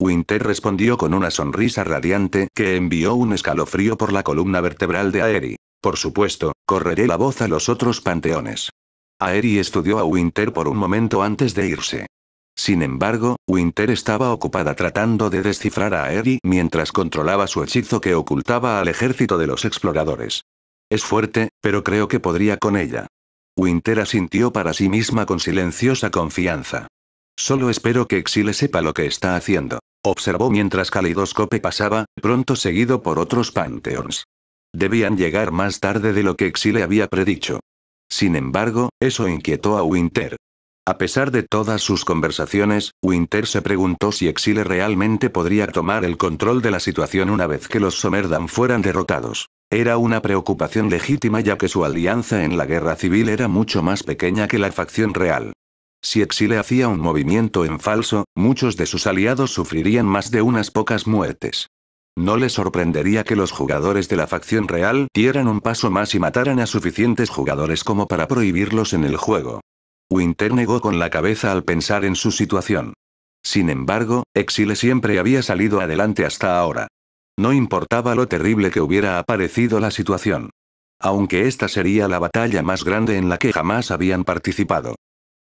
Speaker 1: Winter respondió con una sonrisa radiante que envió un escalofrío por la columna vertebral de Aeri. Por supuesto, correré la voz a los otros panteones. Aeri estudió a Winter por un momento antes de irse. Sin embargo, Winter estaba ocupada tratando de descifrar a Aeri mientras controlaba su hechizo que ocultaba al ejército de los exploradores. Es fuerte, pero creo que podría con ella. Winter asintió para sí misma con silenciosa confianza. Solo espero que Exile sepa lo que está haciendo. Observó mientras Calidoscope pasaba, pronto seguido por otros Pantheons. Debían llegar más tarde de lo que Exile había predicho. Sin embargo, eso inquietó a Winter. A pesar de todas sus conversaciones, Winter se preguntó si Exile realmente podría tomar el control de la situación una vez que los Somerdam fueran derrotados. Era una preocupación legítima ya que su alianza en la guerra civil era mucho más pequeña que la facción real. Si Exile hacía un movimiento en falso, muchos de sus aliados sufrirían más de unas pocas muertes. No le sorprendería que los jugadores de la facción real dieran un paso más y mataran a suficientes jugadores como para prohibirlos en el juego. Winter negó con la cabeza al pensar en su situación. Sin embargo, Exile siempre había salido adelante hasta ahora. No importaba lo terrible que hubiera aparecido la situación. Aunque esta sería la batalla más grande en la que jamás habían participado.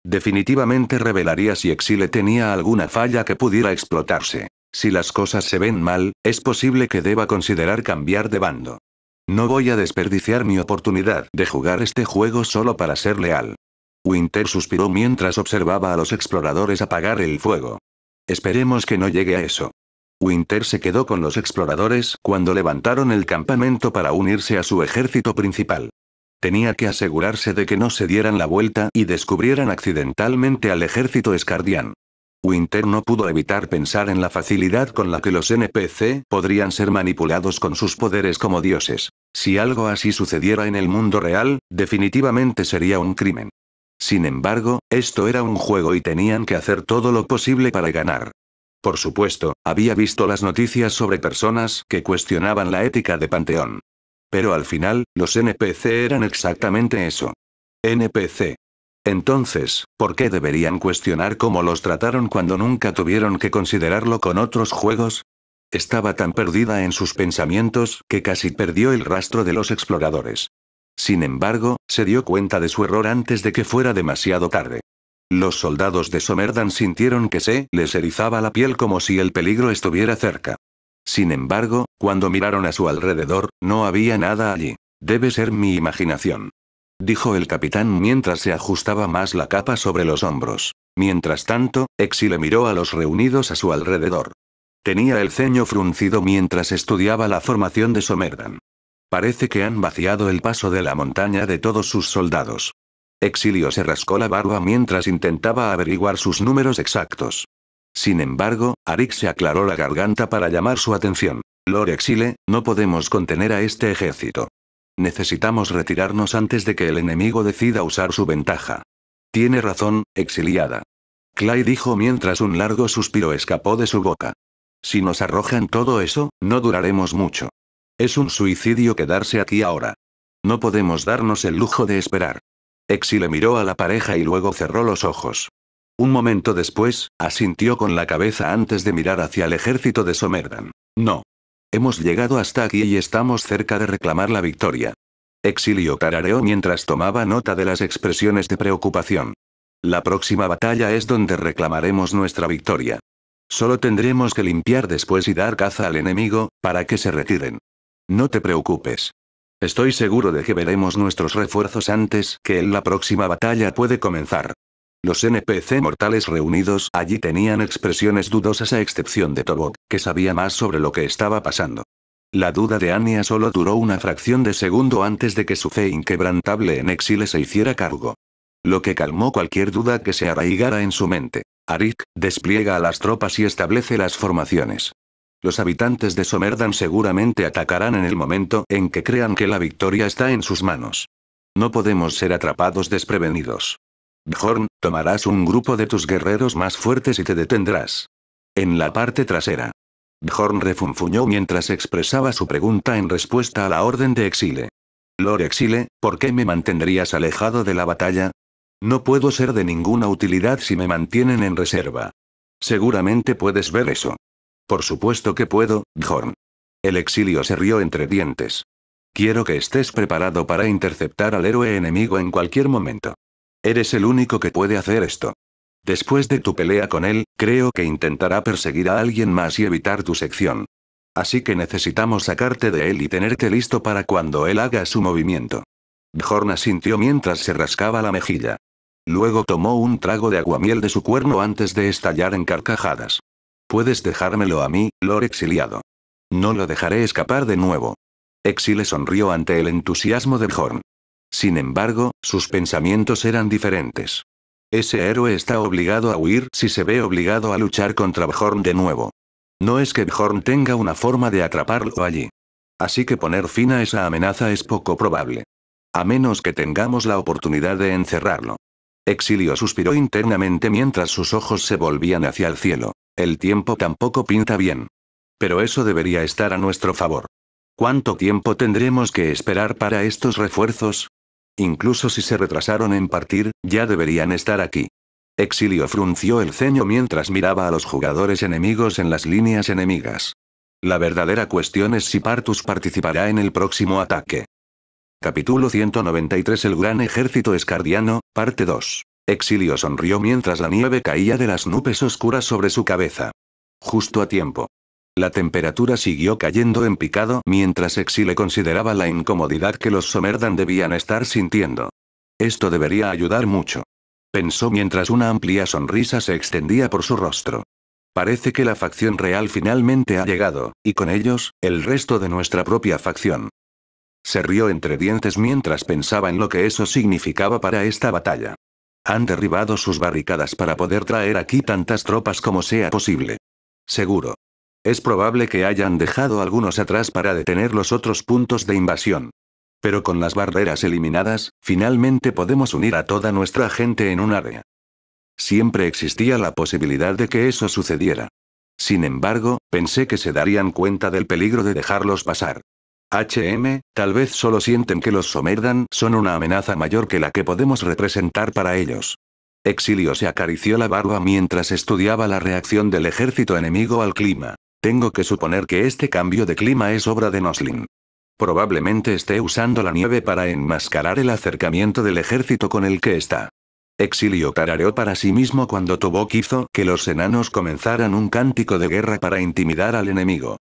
Speaker 1: Definitivamente revelaría si Exile tenía alguna falla que pudiera explotarse. Si las cosas se ven mal, es posible que deba considerar cambiar de bando. No voy a desperdiciar mi oportunidad de jugar este juego solo para ser leal. Winter suspiró mientras observaba a los exploradores apagar el fuego. Esperemos que no llegue a eso. Winter se quedó con los exploradores cuando levantaron el campamento para unirse a su ejército principal. Tenía que asegurarse de que no se dieran la vuelta y descubrieran accidentalmente al ejército escardián. Winter no pudo evitar pensar en la facilidad con la que los NPC podrían ser manipulados con sus poderes como dioses. Si algo así sucediera en el mundo real, definitivamente sería un crimen. Sin embargo, esto era un juego y tenían que hacer todo lo posible para ganar. Por supuesto, había visto las noticias sobre personas que cuestionaban la ética de Panteón. Pero al final, los NPC eran exactamente eso. NPC. Entonces, ¿por qué deberían cuestionar cómo los trataron cuando nunca tuvieron que considerarlo con otros juegos? Estaba tan perdida en sus pensamientos que casi perdió el rastro de los exploradores. Sin embargo, se dio cuenta de su error antes de que fuera demasiado tarde. Los soldados de Somerdan sintieron que se les erizaba la piel como si el peligro estuviera cerca. Sin embargo, cuando miraron a su alrededor, no había nada allí. Debe ser mi imaginación. Dijo el capitán mientras se ajustaba más la capa sobre los hombros. Mientras tanto, Exile miró a los reunidos a su alrededor. Tenía el ceño fruncido mientras estudiaba la formación de Somerdan. Parece que han vaciado el paso de la montaña de todos sus soldados. Exilio se rascó la barba mientras intentaba averiguar sus números exactos. Sin embargo, Arik se aclaró la garganta para llamar su atención. Lord Exile, no podemos contener a este ejército. Necesitamos retirarnos antes de que el enemigo decida usar su ventaja. Tiene razón, exiliada. Clay dijo mientras un largo suspiro escapó de su boca. Si nos arrojan todo eso, no duraremos mucho. Es un suicidio quedarse aquí ahora. No podemos darnos el lujo de esperar. Exile miró a la pareja y luego cerró los ojos. Un momento después, asintió con la cabeza antes de mirar hacia el ejército de Somerdan. No. Hemos llegado hasta aquí y estamos cerca de reclamar la victoria. Exilio tarareó mientras tomaba nota de las expresiones de preocupación. La próxima batalla es donde reclamaremos nuestra victoria. Solo tendremos que limpiar después y dar caza al enemigo, para que se retiren. No te preocupes. Estoy seguro de que veremos nuestros refuerzos antes que en la próxima batalla puede comenzar. Los NPC mortales reunidos allí tenían expresiones dudosas a excepción de Tobok, que sabía más sobre lo que estaba pasando. La duda de Anya solo duró una fracción de segundo antes de que su fe inquebrantable en exile se hiciera cargo. Lo que calmó cualquier duda que se arraigara en su mente. Arik, despliega a las tropas y establece las formaciones. Los habitantes de Somerdan seguramente atacarán en el momento en que crean que la victoria está en sus manos. No podemos ser atrapados desprevenidos. Bjorn, tomarás un grupo de tus guerreros más fuertes y te detendrás. En la parte trasera. Bjorn refunfuñó mientras expresaba su pregunta en respuesta a la orden de Exile. Lord Exile, ¿por qué me mantendrías alejado de la batalla? No puedo ser de ninguna utilidad si me mantienen en reserva. Seguramente puedes ver eso. Por supuesto que puedo, Jorn. El exilio se rió entre dientes. Quiero que estés preparado para interceptar al héroe enemigo en cualquier momento. Eres el único que puede hacer esto. Después de tu pelea con él, creo que intentará perseguir a alguien más y evitar tu sección. Así que necesitamos sacarte de él y tenerte listo para cuando él haga su movimiento. Bjorn asintió mientras se rascaba la mejilla. Luego tomó un trago de aguamiel de su cuerno antes de estallar en carcajadas. Puedes dejármelo a mí, Lord exiliado. No lo dejaré escapar de nuevo. Exile sonrió ante el entusiasmo de Bjorn. Sin embargo, sus pensamientos eran diferentes. Ese héroe está obligado a huir si se ve obligado a luchar contra Bjorn de nuevo. No es que Bjorn tenga una forma de atraparlo allí. Así que poner fin a esa amenaza es poco probable. A menos que tengamos la oportunidad de encerrarlo. Exilio suspiró internamente mientras sus ojos se volvían hacia el cielo. El tiempo tampoco pinta bien. Pero eso debería estar a nuestro favor. ¿Cuánto tiempo tendremos que esperar para estos refuerzos? Incluso si se retrasaron en partir, ya deberían estar aquí. Exilio frunció el ceño mientras miraba a los jugadores enemigos en las líneas enemigas. La verdadera cuestión es si Partus participará en el próximo ataque. Capítulo 193 El Gran Ejército Escardiano, parte 2. Exilio sonrió mientras la nieve caía de las nubes oscuras sobre su cabeza. Justo a tiempo. La temperatura siguió cayendo en picado mientras Exile consideraba la incomodidad que los Somerdan debían estar sintiendo. Esto debería ayudar mucho. Pensó mientras una amplia sonrisa se extendía por su rostro. Parece que la facción real finalmente ha llegado, y con ellos, el resto de nuestra propia facción. Se rió entre dientes mientras pensaba en lo que eso significaba para esta batalla. Han derribado sus barricadas para poder traer aquí tantas tropas como sea posible. Seguro. Es probable que hayan dejado algunos atrás para detener los otros puntos de invasión. Pero con las barreras eliminadas, finalmente podemos unir a toda nuestra gente en un área. Siempre existía la posibilidad de que eso sucediera. Sin embargo, pensé que se darían cuenta del peligro de dejarlos pasar. HM, tal vez solo sienten que los Somerdan son una amenaza mayor que la que podemos representar para ellos. Exilio se acarició la barba mientras estudiaba la reacción del ejército enemigo al clima. Tengo que suponer que este cambio de clima es obra de Noslin. Probablemente esté usando la nieve para enmascarar el acercamiento del ejército con el que está. Exilio tarareó para sí mismo cuando Tobok hizo que los enanos comenzaran un cántico de guerra para intimidar al enemigo.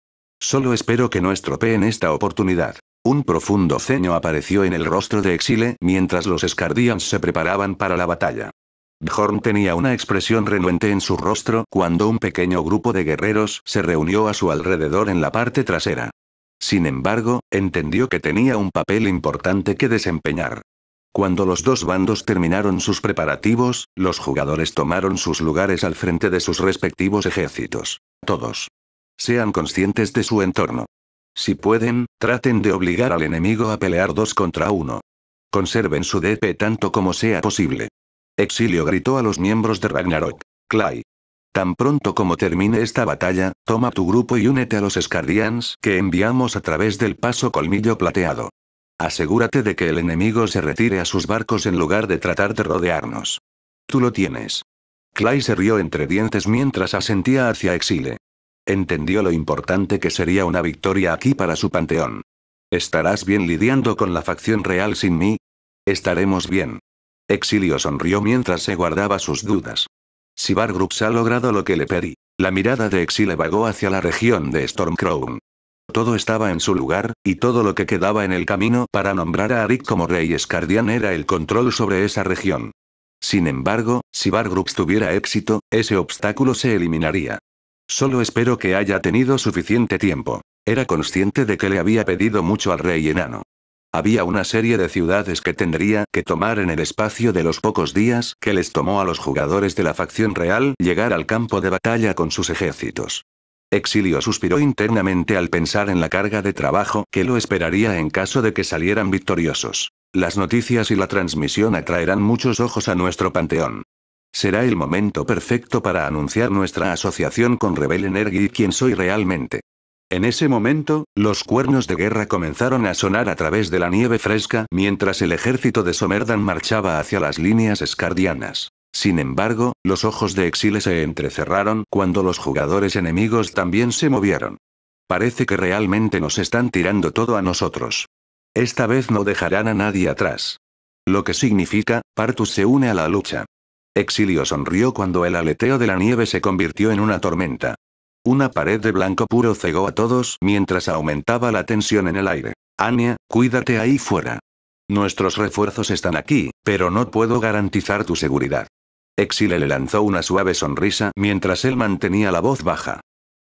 Speaker 1: Solo espero que no estropeen esta oportunidad. Un profundo ceño apareció en el rostro de Exile mientras los Scardians se preparaban para la batalla. Bjorn tenía una expresión renuente en su rostro cuando un pequeño grupo de guerreros se reunió a su alrededor en la parte trasera. Sin embargo, entendió que tenía un papel importante que desempeñar. Cuando los dos bandos terminaron sus preparativos, los jugadores tomaron sus lugares al frente de sus respectivos ejércitos. Todos. Sean conscientes de su entorno. Si pueden, traten de obligar al enemigo a pelear dos contra uno. Conserven su DP tanto como sea posible. Exilio gritó a los miembros de Ragnarok. Clay. Tan pronto como termine esta batalla, toma tu grupo y únete a los escardians que enviamos a través del paso colmillo plateado. Asegúrate de que el enemigo se retire a sus barcos en lugar de tratar de rodearnos. Tú lo tienes. Clay se rió entre dientes mientras asentía hacia Exile. Entendió lo importante que sería una victoria aquí para su panteón. ¿Estarás bien lidiando con la facción real sin mí? Estaremos bien. Exilio sonrió mientras se guardaba sus dudas. Si Bargrux ha logrado lo que le pedí, la mirada de Exile vagó hacia la región de Stormcrown. Todo estaba en su lugar, y todo lo que quedaba en el camino para nombrar a Arik como rey escardián era el control sobre esa región. Sin embargo, si Bargrux tuviera éxito, ese obstáculo se eliminaría. Solo espero que haya tenido suficiente tiempo. Era consciente de que le había pedido mucho al rey enano. Había una serie de ciudades que tendría que tomar en el espacio de los pocos días que les tomó a los jugadores de la facción real llegar al campo de batalla con sus ejércitos. Exilio suspiró internamente al pensar en la carga de trabajo que lo esperaría en caso de que salieran victoriosos. Las noticias y la transmisión atraerán muchos ojos a nuestro panteón. Será el momento perfecto para anunciar nuestra asociación con Rebel Energy y quién soy realmente. En ese momento, los cuernos de guerra comenzaron a sonar a través de la nieve fresca mientras el ejército de Somerdan marchaba hacia las líneas escardianas. Sin embargo, los ojos de Exile se entrecerraron cuando los jugadores enemigos también se movieron. Parece que realmente nos están tirando todo a nosotros. Esta vez no dejarán a nadie atrás. Lo que significa, Partus se une a la lucha. Exilio sonrió cuando el aleteo de la nieve se convirtió en una tormenta. Una pared de blanco puro cegó a todos mientras aumentaba la tensión en el aire. Ania, cuídate ahí fuera. Nuestros refuerzos están aquí, pero no puedo garantizar tu seguridad. Exile le lanzó una suave sonrisa mientras él mantenía la voz baja.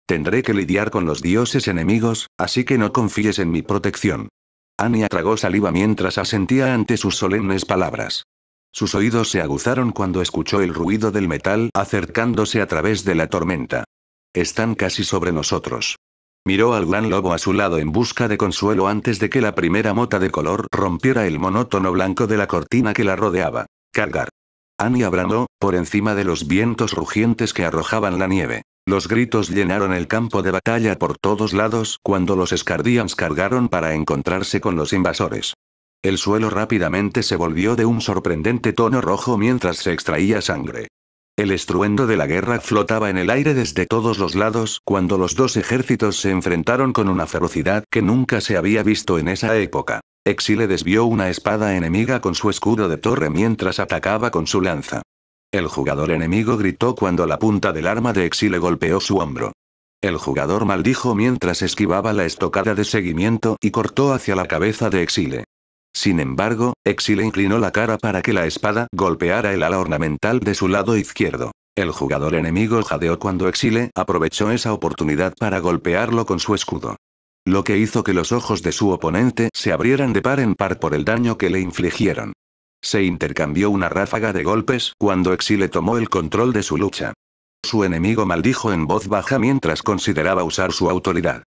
Speaker 1: Tendré que lidiar con los dioses enemigos, así que no confíes en mi protección. Ania tragó saliva mientras asentía ante sus solemnes palabras. Sus oídos se aguzaron cuando escuchó el ruido del metal acercándose a través de la tormenta. Están casi sobre nosotros. Miró al gran lobo a su lado en busca de consuelo antes de que la primera mota de color rompiera el monótono blanco de la cortina que la rodeaba. Cargar. Annie abranó, por encima de los vientos rugientes que arrojaban la nieve. Los gritos llenaron el campo de batalla por todos lados cuando los escardians cargaron para encontrarse con los invasores. El suelo rápidamente se volvió de un sorprendente tono rojo mientras se extraía sangre. El estruendo de la guerra flotaba en el aire desde todos los lados cuando los dos ejércitos se enfrentaron con una ferocidad que nunca se había visto en esa época. Exile desvió una espada enemiga con su escudo de torre mientras atacaba con su lanza. El jugador enemigo gritó cuando la punta del arma de Exile golpeó su hombro. El jugador maldijo mientras esquivaba la estocada de seguimiento y cortó hacia la cabeza de Exile. Sin embargo, Exile inclinó la cara para que la espada golpeara el ala ornamental de su lado izquierdo. El jugador enemigo jadeó cuando Exile aprovechó esa oportunidad para golpearlo con su escudo. Lo que hizo que los ojos de su oponente se abrieran de par en par por el daño que le infligieron. Se intercambió una ráfaga de golpes cuando Exile tomó el control de su lucha. Su enemigo maldijo en voz baja mientras consideraba usar su autoridad.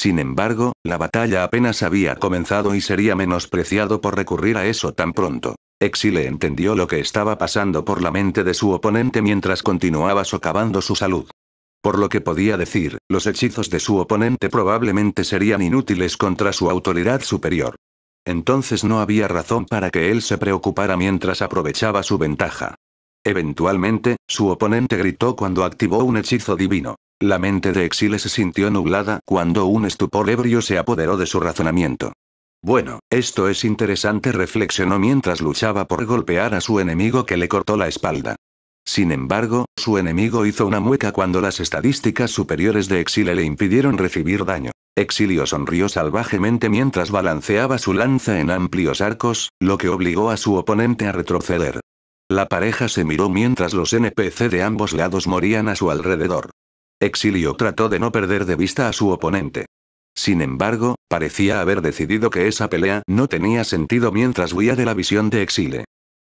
Speaker 1: Sin embargo, la batalla apenas había comenzado y sería menospreciado por recurrir a eso tan pronto. Exile entendió lo que estaba pasando por la mente de su oponente mientras continuaba socavando su salud. Por lo que podía decir, los hechizos de su oponente probablemente serían inútiles contra su autoridad superior. Entonces no había razón para que él se preocupara mientras aprovechaba su ventaja. Eventualmente, su oponente gritó cuando activó un hechizo divino. La mente de Exile se sintió nublada cuando un estupor ebrio se apoderó de su razonamiento. Bueno, esto es interesante, reflexionó mientras luchaba por golpear a su enemigo que le cortó la espalda. Sin embargo, su enemigo hizo una mueca cuando las estadísticas superiores de Exile le impidieron recibir daño. Exilio sonrió salvajemente mientras balanceaba su lanza en amplios arcos, lo que obligó a su oponente a retroceder. La pareja se miró mientras los NPC de ambos lados morían a su alrededor. Exilio trató de no perder de vista a su oponente. Sin embargo, parecía haber decidido que esa pelea no tenía sentido mientras huía de la visión de Exile.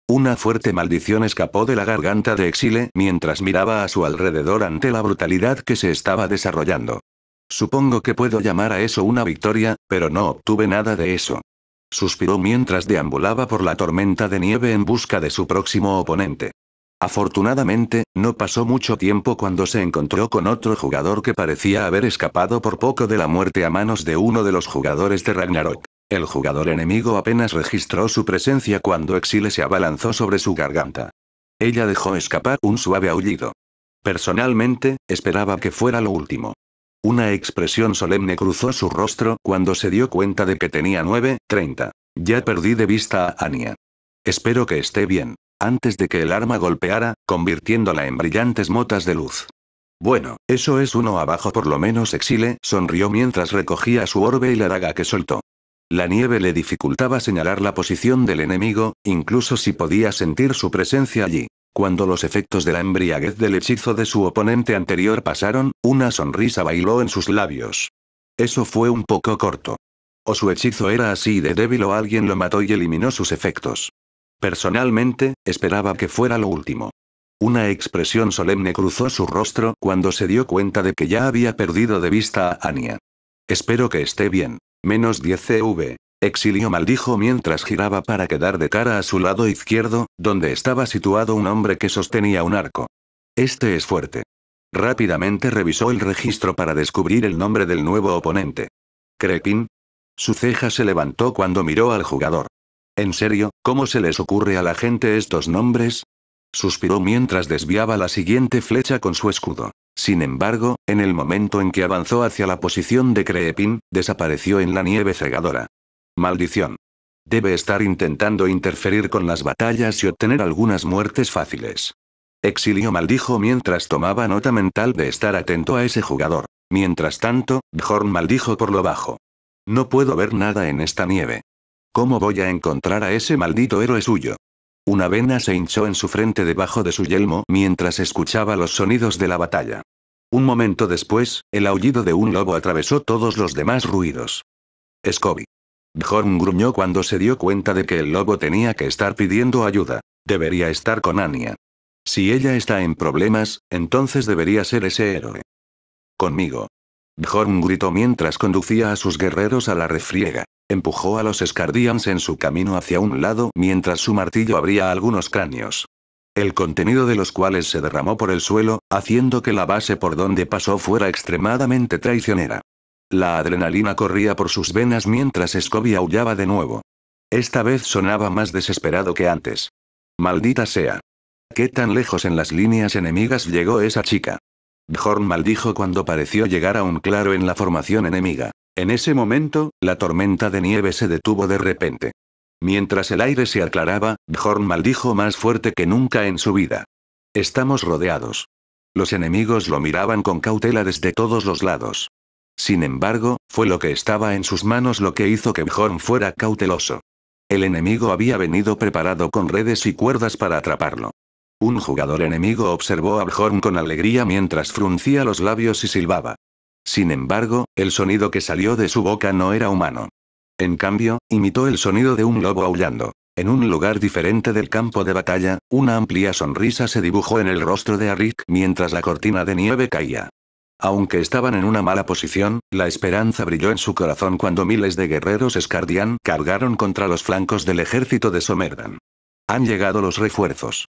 Speaker 1: Una fuerte maldición escapó de la garganta de Exile mientras miraba a su alrededor ante la brutalidad que se estaba desarrollando. Supongo que puedo llamar a eso una victoria, pero no obtuve nada de eso suspiró mientras deambulaba por la tormenta de nieve en busca de su próximo oponente. Afortunadamente, no pasó mucho tiempo cuando se encontró con otro jugador que parecía haber escapado por poco de la muerte a manos de uno de los jugadores de Ragnarok. El jugador enemigo apenas registró su presencia cuando Exile se abalanzó sobre su garganta. Ella dejó escapar un suave aullido. Personalmente, esperaba que fuera lo último. Una expresión solemne cruzó su rostro cuando se dio cuenta de que tenía nueve, treinta. Ya perdí de vista a Anya. Espero que esté bien. Antes de que el arma golpeara, convirtiéndola en brillantes motas de luz. Bueno, eso es uno abajo por lo menos Exile sonrió mientras recogía su orbe y la daga que soltó. La nieve le dificultaba señalar la posición del enemigo, incluso si podía sentir su presencia allí. Cuando los efectos de la embriaguez del hechizo de su oponente anterior pasaron, una sonrisa bailó en sus labios. Eso fue un poco corto. O su hechizo era así de débil o alguien lo mató y eliminó sus efectos. Personalmente, esperaba que fuera lo último. Una expresión solemne cruzó su rostro cuando se dio cuenta de que ya había perdido de vista a Anya. Espero que esté bien. Menos 10 CV. Exilio maldijo mientras giraba para quedar de cara a su lado izquierdo, donde estaba situado un hombre que sostenía un arco. Este es fuerte. Rápidamente revisó el registro para descubrir el nombre del nuevo oponente. Crepin. Su ceja se levantó cuando miró al jugador. ¿En serio, cómo se les ocurre a la gente estos nombres? Suspiró mientras desviaba la siguiente flecha con su escudo. Sin embargo, en el momento en que avanzó hacia la posición de Crepin, desapareció en la nieve cegadora. Maldición. Debe estar intentando interferir con las batallas y obtener algunas muertes fáciles. Exilio maldijo mientras tomaba nota mental de estar atento a ese jugador. Mientras tanto, Bjorn maldijo por lo bajo. No puedo ver nada en esta nieve. ¿Cómo voy a encontrar a ese maldito héroe suyo? Una vena se hinchó en su frente debajo de su yelmo mientras escuchaba los sonidos de la batalla. Un momento después, el aullido de un lobo atravesó todos los demás ruidos. Scobie. Bjorn gruñó cuando se dio cuenta de que el lobo tenía que estar pidiendo ayuda. Debería estar con Ania. Si ella está en problemas, entonces debería ser ese héroe. Conmigo. Bjorn gritó mientras conducía a sus guerreros a la refriega. Empujó a los escardians en su camino hacia un lado mientras su martillo abría algunos cráneos. El contenido de los cuales se derramó por el suelo, haciendo que la base por donde pasó fuera extremadamente traicionera. La adrenalina corría por sus venas mientras Scobie aullaba de nuevo. Esta vez sonaba más desesperado que antes. Maldita sea. ¿Qué tan lejos en las líneas enemigas llegó esa chica? Bjorn maldijo cuando pareció llegar a un claro en la formación enemiga. En ese momento, la tormenta de nieve se detuvo de repente. Mientras el aire se aclaraba, Bjorn maldijo más fuerte que nunca en su vida. Estamos rodeados. Los enemigos lo miraban con cautela desde todos los lados. Sin embargo, fue lo que estaba en sus manos lo que hizo que Bjorn fuera cauteloso. El enemigo había venido preparado con redes y cuerdas para atraparlo. Un jugador enemigo observó a Bjorn con alegría mientras fruncía los labios y silbaba. Sin embargo, el sonido que salió de su boca no era humano. En cambio, imitó el sonido de un lobo aullando. En un lugar diferente del campo de batalla, una amplia sonrisa se dibujó en el rostro de Arik mientras la cortina de nieve caía. Aunque estaban en una mala posición, la esperanza brilló en su corazón cuando miles de guerreros escardian cargaron contra los flancos del ejército de Somerdan. Han llegado los refuerzos.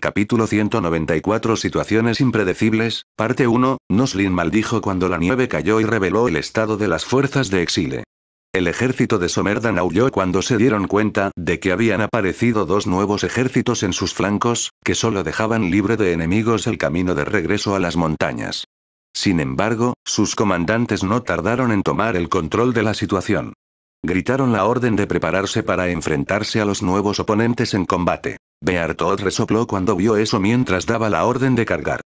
Speaker 1: Capítulo 194 Situaciones impredecibles, parte 1, Noslin maldijo cuando la nieve cayó y reveló el estado de las fuerzas de exile. El ejército de Somerdan aulló cuando se dieron cuenta de que habían aparecido dos nuevos ejércitos en sus flancos, que solo dejaban libre de enemigos el camino de regreso a las montañas. Sin embargo, sus comandantes no tardaron en tomar el control de la situación. Gritaron la orden de prepararse para enfrentarse a los nuevos oponentes en combate. Beartod resopló cuando vio eso mientras daba la orden de cargar.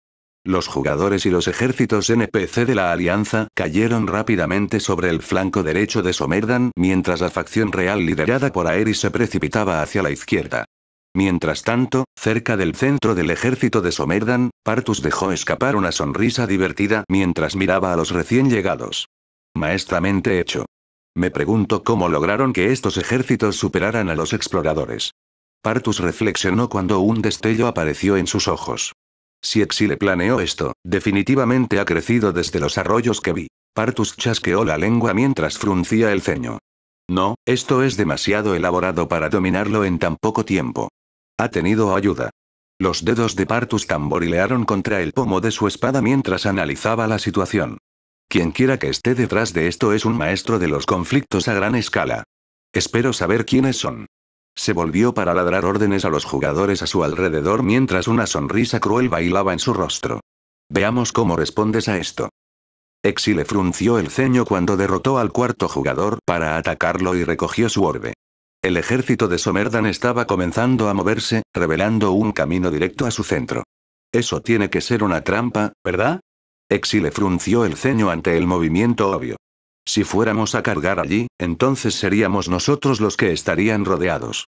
Speaker 1: Los jugadores y los ejércitos NPC de la Alianza cayeron rápidamente sobre el flanco derecho de Somerdan mientras la facción real liderada por Aerys se precipitaba hacia la izquierda. Mientras tanto, cerca del centro del ejército de Somerdan, Partus dejó escapar una sonrisa divertida mientras miraba a los recién llegados. Maestramente hecho. Me pregunto cómo lograron que estos ejércitos superaran a los exploradores. Partus reflexionó cuando un destello apareció en sus ojos. Si Exile planeó esto, definitivamente ha crecido desde los arroyos que vi. Partus chasqueó la lengua mientras fruncía el ceño. No, esto es demasiado elaborado para dominarlo en tan poco tiempo. Ha tenido ayuda. Los dedos de Partus tamborilearon contra el pomo de su espada mientras analizaba la situación. Quien quiera que esté detrás de esto es un maestro de los conflictos a gran escala. Espero saber quiénes son. Se volvió para ladrar órdenes a los jugadores a su alrededor mientras una sonrisa cruel bailaba en su rostro. Veamos cómo respondes a esto. Exile frunció el ceño cuando derrotó al cuarto jugador para atacarlo y recogió su orbe. El ejército de Somerdan estaba comenzando a moverse, revelando un camino directo a su centro. Eso tiene que ser una trampa, ¿verdad? Exile frunció el ceño ante el movimiento obvio. Si fuéramos a cargar allí, entonces seríamos nosotros los que estarían rodeados.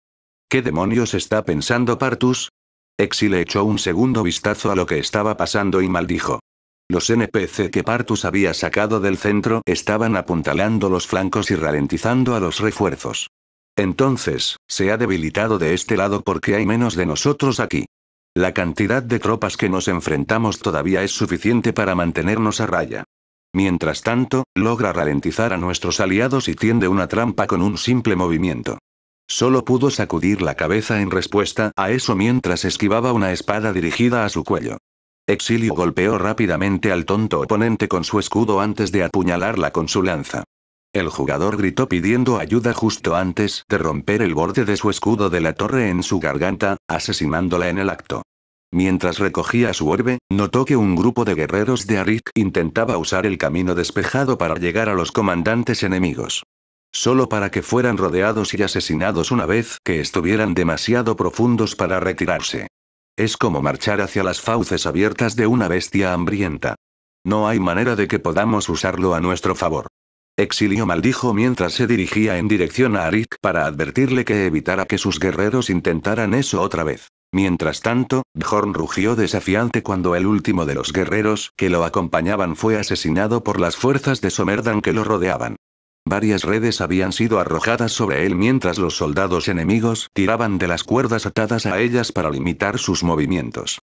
Speaker 1: ¿Qué demonios está pensando Partus? Exile echó un segundo vistazo a lo que estaba pasando y maldijo. Los NPC que Partus había sacado del centro estaban apuntalando los flancos y ralentizando a los refuerzos. Entonces, se ha debilitado de este lado porque hay menos de nosotros aquí. La cantidad de tropas que nos enfrentamos todavía es suficiente para mantenernos a raya. Mientras tanto, logra ralentizar a nuestros aliados y tiende una trampa con un simple movimiento. Solo pudo sacudir la cabeza en respuesta a eso mientras esquivaba una espada dirigida a su cuello. Exilio golpeó rápidamente al tonto oponente con su escudo antes de apuñalarla con su lanza. El jugador gritó pidiendo ayuda justo antes de romper el borde de su escudo de la torre en su garganta, asesinándola en el acto. Mientras recogía su orbe, notó que un grupo de guerreros de Arik intentaba usar el camino despejado para llegar a los comandantes enemigos. Solo para que fueran rodeados y asesinados una vez que estuvieran demasiado profundos para retirarse. Es como marchar hacia las fauces abiertas de una bestia hambrienta. No hay manera de que podamos usarlo a nuestro favor. Exilio maldijo mientras se dirigía en dirección a Arik para advertirle que evitara que sus guerreros intentaran eso otra vez. Mientras tanto, Bjorn rugió desafiante cuando el último de los guerreros que lo acompañaban fue asesinado por las fuerzas de Somerdan que lo rodeaban. Varias redes habían sido arrojadas sobre él mientras los soldados enemigos tiraban de las cuerdas atadas a ellas para limitar sus movimientos.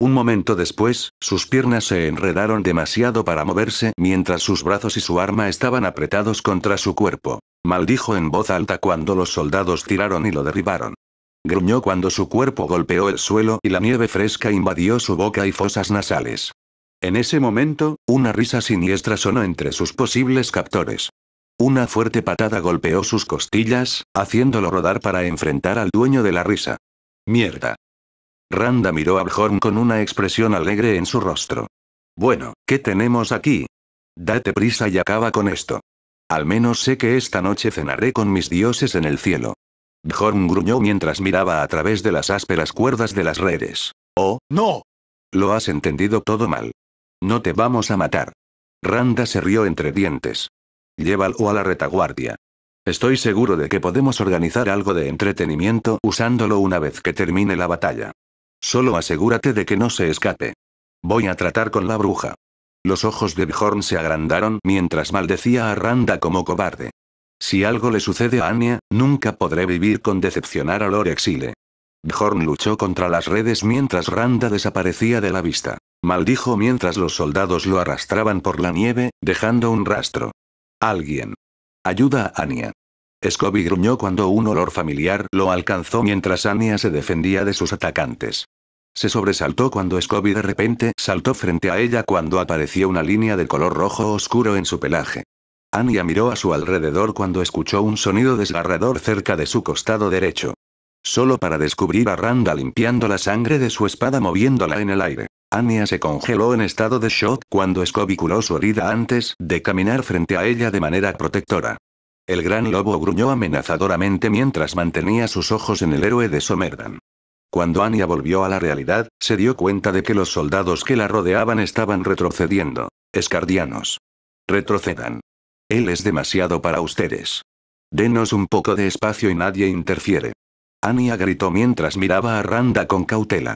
Speaker 1: Un momento después, sus piernas se enredaron demasiado para moverse mientras sus brazos y su arma estaban apretados contra su cuerpo. Maldijo en voz alta cuando los soldados tiraron y lo derribaron. Gruñó cuando su cuerpo golpeó el suelo y la nieve fresca invadió su boca y fosas nasales. En ese momento, una risa siniestra sonó entre sus posibles captores. Una fuerte patada golpeó sus costillas, haciéndolo rodar para enfrentar al dueño de la risa. Mierda. Randa miró a Bjorn con una expresión alegre en su rostro. Bueno, ¿qué tenemos aquí? Date prisa y acaba con esto. Al menos sé que esta noche cenaré con mis dioses en el cielo. Bjorn gruñó mientras miraba a través de las ásperas cuerdas de las redes. ¡Oh, no! Lo has entendido todo mal. No te vamos a matar. Randa se rió entre dientes. Llévalo a la retaguardia. Estoy seguro de que podemos organizar algo de entretenimiento usándolo una vez que termine la batalla. Solo asegúrate de que no se escape. Voy a tratar con la bruja. Los ojos de Bjorn se agrandaron mientras maldecía a Randa como cobarde. Si algo le sucede a Anya, nunca podré vivir con decepcionar a Lorexile. Exile. Bjorn luchó contra las redes mientras Randa desaparecía de la vista. Maldijo mientras los soldados lo arrastraban por la nieve, dejando un rastro. Alguien. Ayuda a Anya. Scooby gruñó cuando un olor familiar lo alcanzó mientras Anya se defendía de sus atacantes. Se sobresaltó cuando Scooby de repente saltó frente a ella cuando apareció una línea de color rojo oscuro en su pelaje. Anya miró a su alrededor cuando escuchó un sonido desgarrador cerca de su costado derecho. Solo para descubrir a Randa limpiando la sangre de su espada moviéndola en el aire. Anya se congeló en estado de shock cuando Scooby curó su herida antes de caminar frente a ella de manera protectora. El gran lobo gruñó amenazadoramente mientras mantenía sus ojos en el héroe de Somerdan. Cuando Anya volvió a la realidad, se dio cuenta de que los soldados que la rodeaban estaban retrocediendo. Escardianos. Retrocedan. Él es demasiado para ustedes. Denos un poco de espacio y nadie interfiere. Anya gritó mientras miraba a Randa con cautela.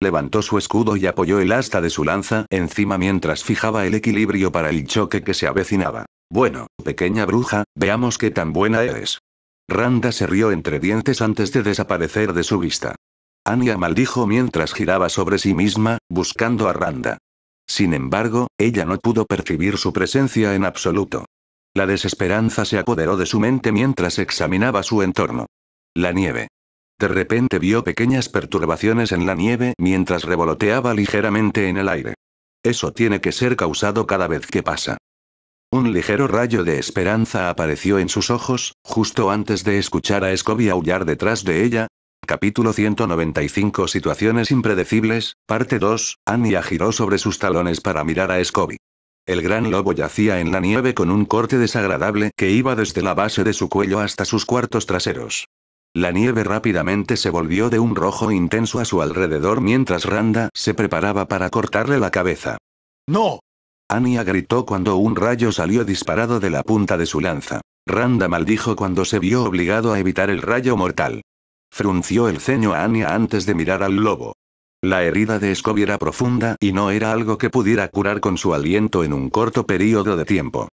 Speaker 1: Levantó su escudo y apoyó el asta de su lanza encima mientras fijaba el equilibrio para el choque que se avecinaba. Bueno, pequeña bruja, veamos qué tan buena eres. Randa se rió entre dientes antes de desaparecer de su vista. Anya maldijo mientras giraba sobre sí misma, buscando a Randa. Sin embargo, ella no pudo percibir su presencia en absoluto. La desesperanza se apoderó de su mente mientras examinaba su entorno. La nieve. De repente vio pequeñas perturbaciones en la nieve mientras revoloteaba ligeramente en el aire. Eso tiene que ser causado cada vez que pasa. Un ligero rayo de esperanza apareció en sus ojos, justo antes de escuchar a Scobie aullar detrás de ella. Capítulo 195 Situaciones impredecibles, parte 2. Anya giró sobre sus talones para mirar a Scobie. El gran lobo yacía en la nieve con un corte desagradable que iba desde la base de su cuello hasta sus cuartos traseros. La nieve rápidamente se volvió de un rojo intenso a su alrededor mientras Randa se preparaba para cortarle la cabeza. ¡No! Ania gritó cuando un rayo salió disparado de la punta de su lanza. Randa maldijo cuando se vio obligado a evitar el rayo mortal. Frunció el ceño a Ania antes de mirar al lobo. La herida de Scoby era profunda y no era algo que pudiera curar con su aliento en un corto periodo de tiempo.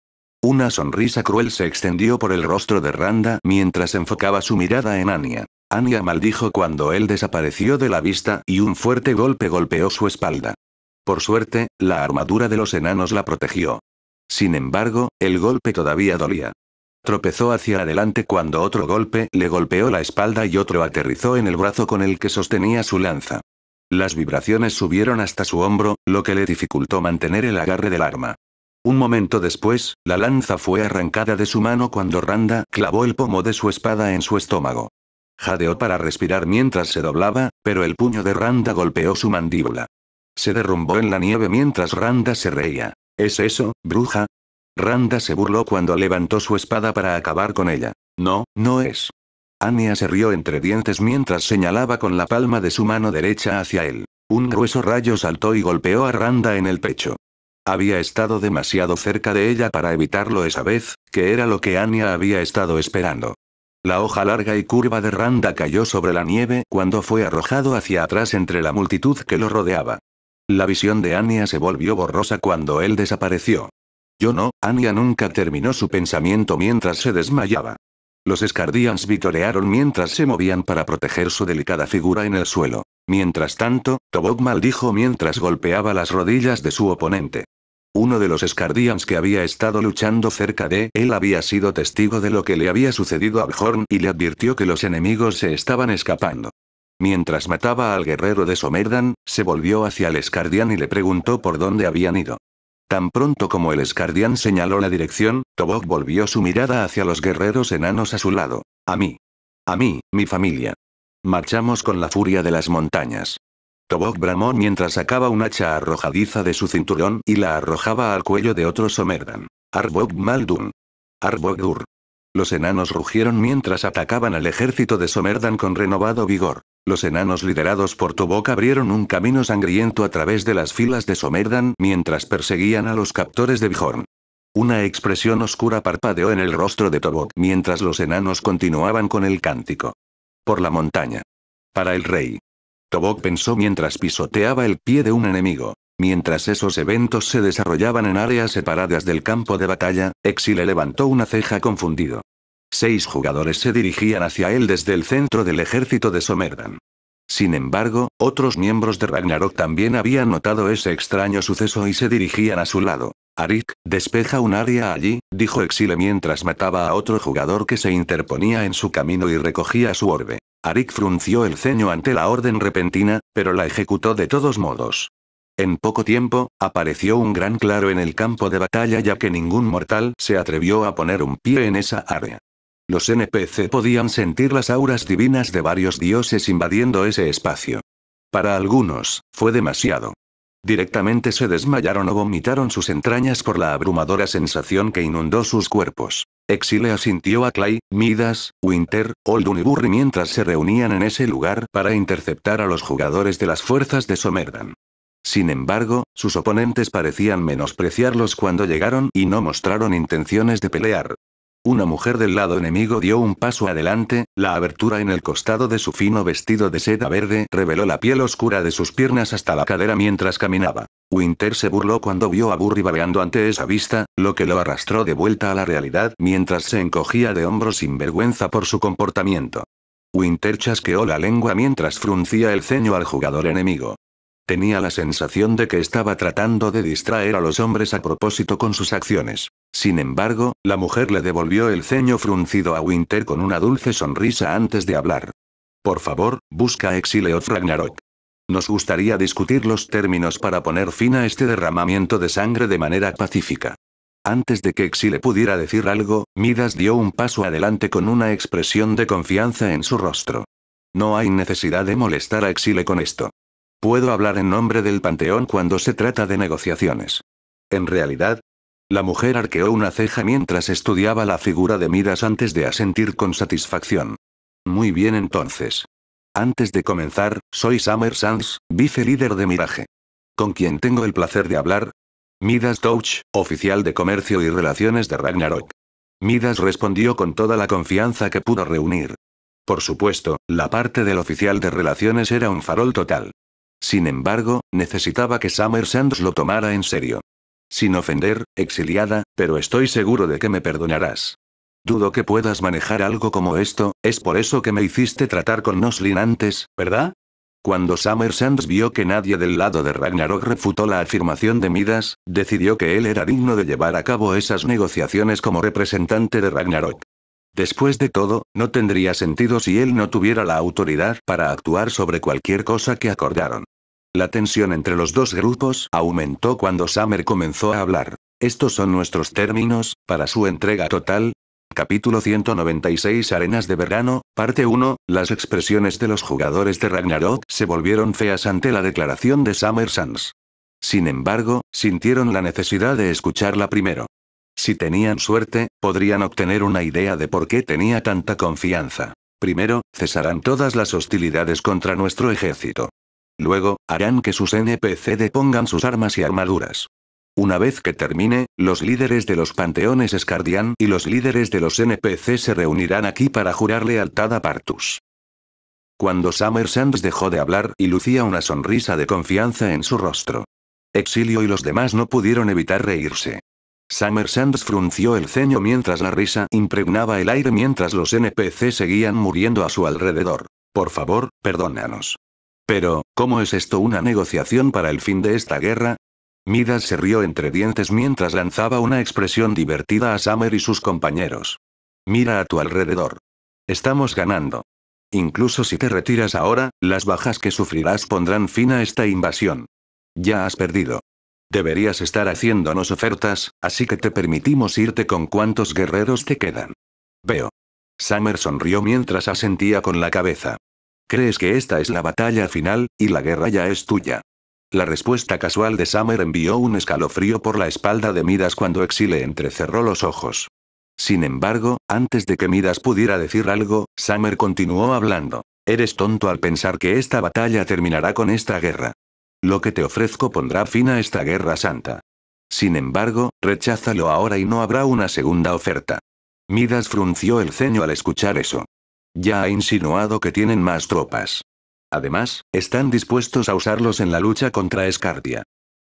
Speaker 1: Una sonrisa cruel se extendió por el rostro de Randa mientras enfocaba su mirada en Ania. Ania maldijo cuando él desapareció de la vista y un fuerte golpe golpeó su espalda. Por suerte, la armadura de los enanos la protegió. Sin embargo, el golpe todavía dolía. Tropezó hacia adelante cuando otro golpe le golpeó la espalda y otro aterrizó en el brazo con el que sostenía su lanza. Las vibraciones subieron hasta su hombro, lo que le dificultó mantener el agarre del arma. Un momento después, la lanza fue arrancada de su mano cuando Randa clavó el pomo de su espada en su estómago. Jadeó para respirar mientras se doblaba, pero el puño de Randa golpeó su mandíbula. Se derrumbó en la nieve mientras Randa se reía. ¿Es eso, bruja? Randa se burló cuando levantó su espada para acabar con ella. No, no es. Ania se rió entre dientes mientras señalaba con la palma de su mano derecha hacia él. Un grueso rayo saltó y golpeó a Randa en el pecho. Había estado demasiado cerca de ella para evitarlo esa vez, que era lo que Ania había estado esperando. La hoja larga y curva de Randa cayó sobre la nieve cuando fue arrojado hacia atrás entre la multitud que lo rodeaba. La visión de Anya se volvió borrosa cuando él desapareció. Yo no, Anya nunca terminó su pensamiento mientras se desmayaba. Los escardians vitorearon mientras se movían para proteger su delicada figura en el suelo. Mientras tanto, Tobok maldijo mientras golpeaba las rodillas de su oponente. Uno de los escardians que había estado luchando cerca de él había sido testigo de lo que le había sucedido a Bjorn y le advirtió que los enemigos se estaban escapando. Mientras mataba al guerrero de Somerdan, se volvió hacia el escardián y le preguntó por dónde habían ido. Tan pronto como el escardián señaló la dirección, Tobok volvió su mirada hacia los guerreros enanos a su lado. A mí. A mí, mi familia. Marchamos con la furia de las montañas. Tobok bramó mientras sacaba un hacha arrojadiza de su cinturón y la arrojaba al cuello de otro Somerdan. Arbog Maldun. Arbog los enanos rugieron mientras atacaban al ejército de Somerdan con renovado vigor. Los enanos liderados por Tobok abrieron un camino sangriento a través de las filas de Somerdan mientras perseguían a los captores de Bjorn. Una expresión oscura parpadeó en el rostro de Tobok mientras los enanos continuaban con el cántico. Por la montaña. Para el rey. Tobok pensó mientras pisoteaba el pie de un enemigo. Mientras esos eventos se desarrollaban en áreas separadas del campo de batalla, Exile levantó una ceja confundido. Seis jugadores se dirigían hacia él desde el centro del ejército de Somerdan. Sin embargo, otros miembros de Ragnarok también habían notado ese extraño suceso y se dirigían a su lado. Arik, despeja un área allí, dijo Exile mientras mataba a otro jugador que se interponía en su camino y recogía su orbe. Arik frunció el ceño ante la orden repentina, pero la ejecutó de todos modos. En poco tiempo, apareció un gran claro en el campo de batalla ya que ningún mortal se atrevió a poner un pie en esa área. Los NPC podían sentir las auras divinas de varios dioses invadiendo ese espacio. Para algunos, fue demasiado. Directamente se desmayaron o vomitaron sus entrañas por la abrumadora sensación que inundó sus cuerpos. Exile asintió a Clay, Midas, Winter, Oldun y mientras se reunían en ese lugar para interceptar a los jugadores de las fuerzas de Somerdan. Sin embargo, sus oponentes parecían menospreciarlos cuando llegaron y no mostraron intenciones de pelear. Una mujer del lado enemigo dio un paso adelante, la abertura en el costado de su fino vestido de seda verde reveló la piel oscura de sus piernas hasta la cadera mientras caminaba. Winter se burló cuando vio a Burry babeando ante esa vista, lo que lo arrastró de vuelta a la realidad mientras se encogía de hombros sin vergüenza por su comportamiento. Winter chasqueó la lengua mientras fruncía el ceño al jugador enemigo. Tenía la sensación de que estaba tratando de distraer a los hombres a propósito con sus acciones. Sin embargo, la mujer le devolvió el ceño fruncido a Winter con una dulce sonrisa antes de hablar. Por favor, busca a o Ragnarok. Nos gustaría discutir los términos para poner fin a este derramamiento de sangre de manera pacífica. Antes de que Exile pudiera decir algo, Midas dio un paso adelante con una expresión de confianza en su rostro. No hay necesidad de molestar a Exile con esto. Puedo hablar en nombre del Panteón cuando se trata de negociaciones. En realidad, la mujer arqueó una ceja mientras estudiaba la figura de Midas antes de asentir con satisfacción. Muy bien entonces. Antes de comenzar, soy Summer Sands, vice-líder de Mirage. ¿Con quien tengo el placer de hablar? Midas Touch, oficial de comercio y relaciones de Ragnarok. Midas respondió con toda la confianza que pudo reunir. Por supuesto, la parte del oficial de relaciones era un farol total. Sin embargo, necesitaba que Summer Sands lo tomara en serio. Sin ofender, exiliada, pero estoy seguro de que me perdonarás. Dudo que puedas manejar algo como esto, es por eso que me hiciste tratar con Noslin antes, ¿verdad? Cuando Summer Sands vio que nadie del lado de Ragnarok refutó la afirmación de Midas, decidió que él era digno de llevar a cabo esas negociaciones como representante de Ragnarok. Después de todo, no tendría sentido si él no tuviera la autoridad para actuar sobre cualquier cosa que acordaron. La tensión entre los dos grupos aumentó cuando Summer comenzó a hablar. Estos son nuestros términos, para su entrega total. Capítulo 196 Arenas de Verano, parte 1. Las expresiones de los jugadores de Ragnarok se volvieron feas ante la declaración de Summer Sans. Sin embargo, sintieron la necesidad de escucharla primero. Si tenían suerte, podrían obtener una idea de por qué tenía tanta confianza. Primero, cesarán todas las hostilidades contra nuestro ejército. Luego, harán que sus NPC depongan sus armas y armaduras. Una vez que termine, los líderes de los panteones escardian y los líderes de los NPC se reunirán aquí para jurar lealtad a Partus. Cuando Summer Sands dejó de hablar y lucía una sonrisa de confianza en su rostro. Exilio y los demás no pudieron evitar reírse. Summer Sands frunció el ceño mientras la risa impregnaba el aire mientras los NPC seguían muriendo a su alrededor. Por favor, perdónanos. Pero, ¿cómo es esto una negociación para el fin de esta guerra? Midas se rió entre dientes mientras lanzaba una expresión divertida a Summer y sus compañeros. Mira a tu alrededor. Estamos ganando. Incluso si te retiras ahora, las bajas que sufrirás pondrán fin a esta invasión. Ya has perdido. Deberías estar haciéndonos ofertas, así que te permitimos irte con cuantos guerreros te quedan. Veo. Summer sonrió mientras asentía con la cabeza. ¿Crees que esta es la batalla final, y la guerra ya es tuya? La respuesta casual de Summer envió un escalofrío por la espalda de Midas cuando Exile entrecerró los ojos. Sin embargo, antes de que Midas pudiera decir algo, Summer continuó hablando. Eres tonto al pensar que esta batalla terminará con esta guerra. Lo que te ofrezco pondrá fin a esta guerra santa. Sin embargo, recházalo ahora y no habrá una segunda oferta. Midas frunció el ceño al escuchar eso. Ya ha insinuado que tienen más tropas. Además, están dispuestos a usarlos en la lucha contra Escardia.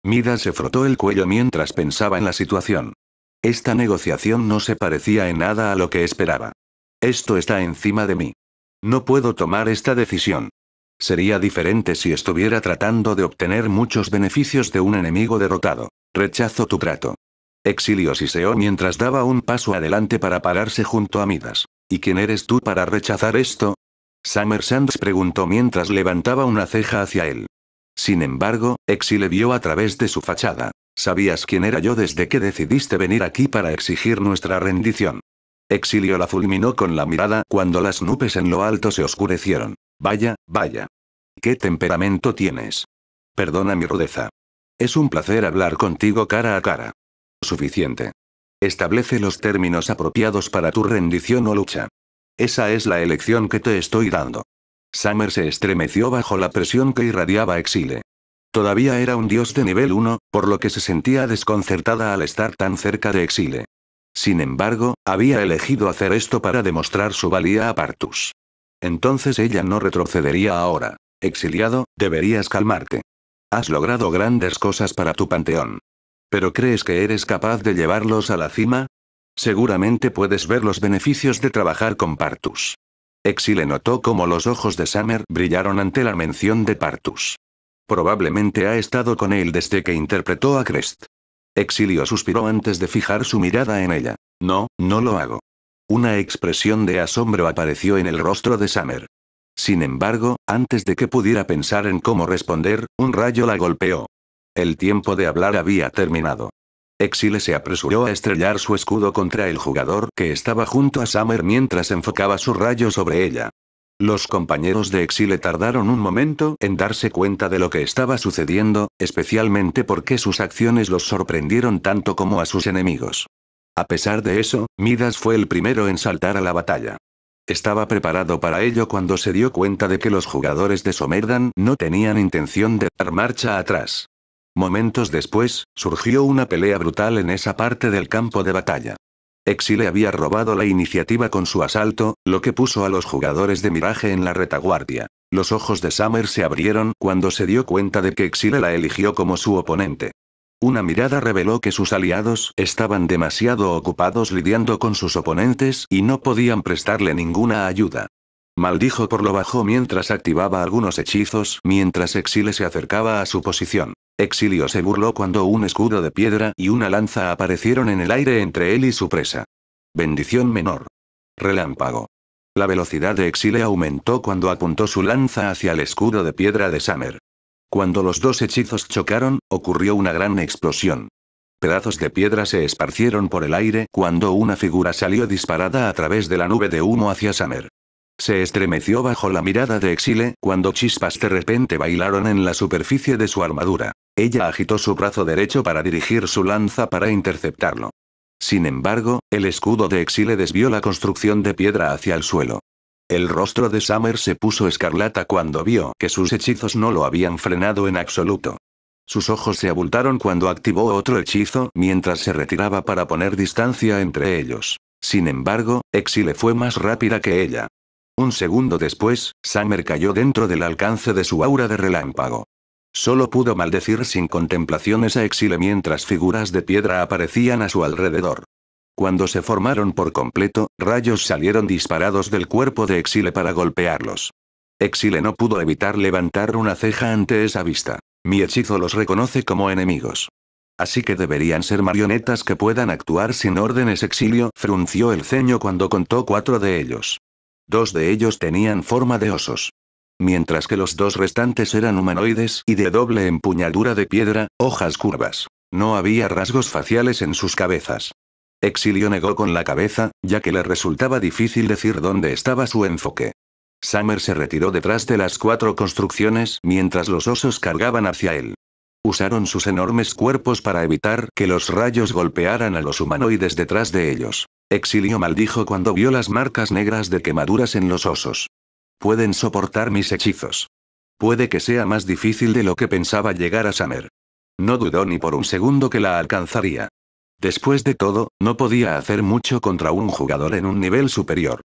Speaker 1: Midas se frotó el cuello mientras pensaba en la situación. Esta negociación no se parecía en nada a lo que esperaba. Esto está encima de mí. No puedo tomar esta decisión. Sería diferente si estuviera tratando de obtener muchos beneficios de un enemigo derrotado. Rechazo tu trato. Exilio siseó mientras daba un paso adelante para pararse junto a Midas. ¿Y quién eres tú para rechazar esto? Summer Sands preguntó mientras levantaba una ceja hacia él. Sin embargo, Exile vio a través de su fachada. Sabías quién era yo desde que decidiste venir aquí para exigir nuestra rendición. Exilio la fulminó con la mirada cuando las nubes en lo alto se oscurecieron. Vaya, vaya. ¿Qué temperamento tienes? Perdona mi rudeza. Es un placer hablar contigo cara a cara. Suficiente. Establece los términos apropiados para tu rendición o lucha. Esa es la elección que te estoy dando. Summer se estremeció bajo la presión que irradiaba Exile. Todavía era un dios de nivel 1, por lo que se sentía desconcertada al estar tan cerca de Exile. Sin embargo, había elegido hacer esto para demostrar su valía a Partus. Entonces ella no retrocedería ahora. Exiliado, deberías calmarte. Has logrado grandes cosas para tu panteón. ¿Pero crees que eres capaz de llevarlos a la cima? Seguramente puedes ver los beneficios de trabajar con Partus. Exile notó cómo los ojos de Summer brillaron ante la mención de Partus. Probablemente ha estado con él desde que interpretó a Crest. Exilio suspiró antes de fijar su mirada en ella. No, no lo hago. Una expresión de asombro apareció en el rostro de Summer. Sin embargo, antes de que pudiera pensar en cómo responder, un rayo la golpeó. El tiempo de hablar había terminado. Exile se apresuró a estrellar su escudo contra el jugador que estaba junto a Summer mientras enfocaba su rayo sobre ella. Los compañeros de Exile tardaron un momento en darse cuenta de lo que estaba sucediendo, especialmente porque sus acciones los sorprendieron tanto como a sus enemigos. A pesar de eso, Midas fue el primero en saltar a la batalla. Estaba preparado para ello cuando se dio cuenta de que los jugadores de Somerdan no tenían intención de dar marcha atrás. Momentos después, surgió una pelea brutal en esa parte del campo de batalla. Exile había robado la iniciativa con su asalto, lo que puso a los jugadores de Mirage en la retaguardia. Los ojos de Summer se abrieron cuando se dio cuenta de que Exile la eligió como su oponente. Una mirada reveló que sus aliados estaban demasiado ocupados lidiando con sus oponentes y no podían prestarle ninguna ayuda. Maldijo por lo bajo mientras activaba algunos hechizos mientras Exile se acercaba a su posición. Exilio se burló cuando un escudo de piedra y una lanza aparecieron en el aire entre él y su presa. Bendición menor. Relámpago. La velocidad de Exile aumentó cuando apuntó su lanza hacia el escudo de piedra de Summer. Cuando los dos hechizos chocaron, ocurrió una gran explosión. Pedazos de piedra se esparcieron por el aire cuando una figura salió disparada a través de la nube de humo hacia Samer. Se estremeció bajo la mirada de Exile cuando chispas de repente bailaron en la superficie de su armadura. Ella agitó su brazo derecho para dirigir su lanza para interceptarlo. Sin embargo, el escudo de Exile desvió la construcción de piedra hacia el suelo. El rostro de Summer se puso escarlata cuando vio que sus hechizos no lo habían frenado en absoluto. Sus ojos se abultaron cuando activó otro hechizo mientras se retiraba para poner distancia entre ellos. Sin embargo, Exile fue más rápida que ella. Un segundo después, Summer cayó dentro del alcance de su aura de relámpago. Solo pudo maldecir sin contemplaciones a Exile mientras figuras de piedra aparecían a su alrededor. Cuando se formaron por completo, rayos salieron disparados del cuerpo de Exile para golpearlos. Exile no pudo evitar levantar una ceja ante esa vista. Mi hechizo los reconoce como enemigos. Así que deberían ser marionetas que puedan actuar sin órdenes. Exilio frunció el ceño cuando contó cuatro de ellos. Dos de ellos tenían forma de osos. Mientras que los dos restantes eran humanoides y de doble empuñadura de piedra, hojas curvas. No había rasgos faciales en sus cabezas. Exilio negó con la cabeza, ya que le resultaba difícil decir dónde estaba su enfoque. Summer se retiró detrás de las cuatro construcciones mientras los osos cargaban hacia él. Usaron sus enormes cuerpos para evitar que los rayos golpearan a los humanoides detrás de ellos. Exilio maldijo cuando vio las marcas negras de quemaduras en los osos. Pueden soportar mis hechizos. Puede que sea más difícil de lo que pensaba llegar a Summer. No dudó ni por un segundo que la alcanzaría. Después de todo, no podía hacer mucho contra un jugador en un nivel superior.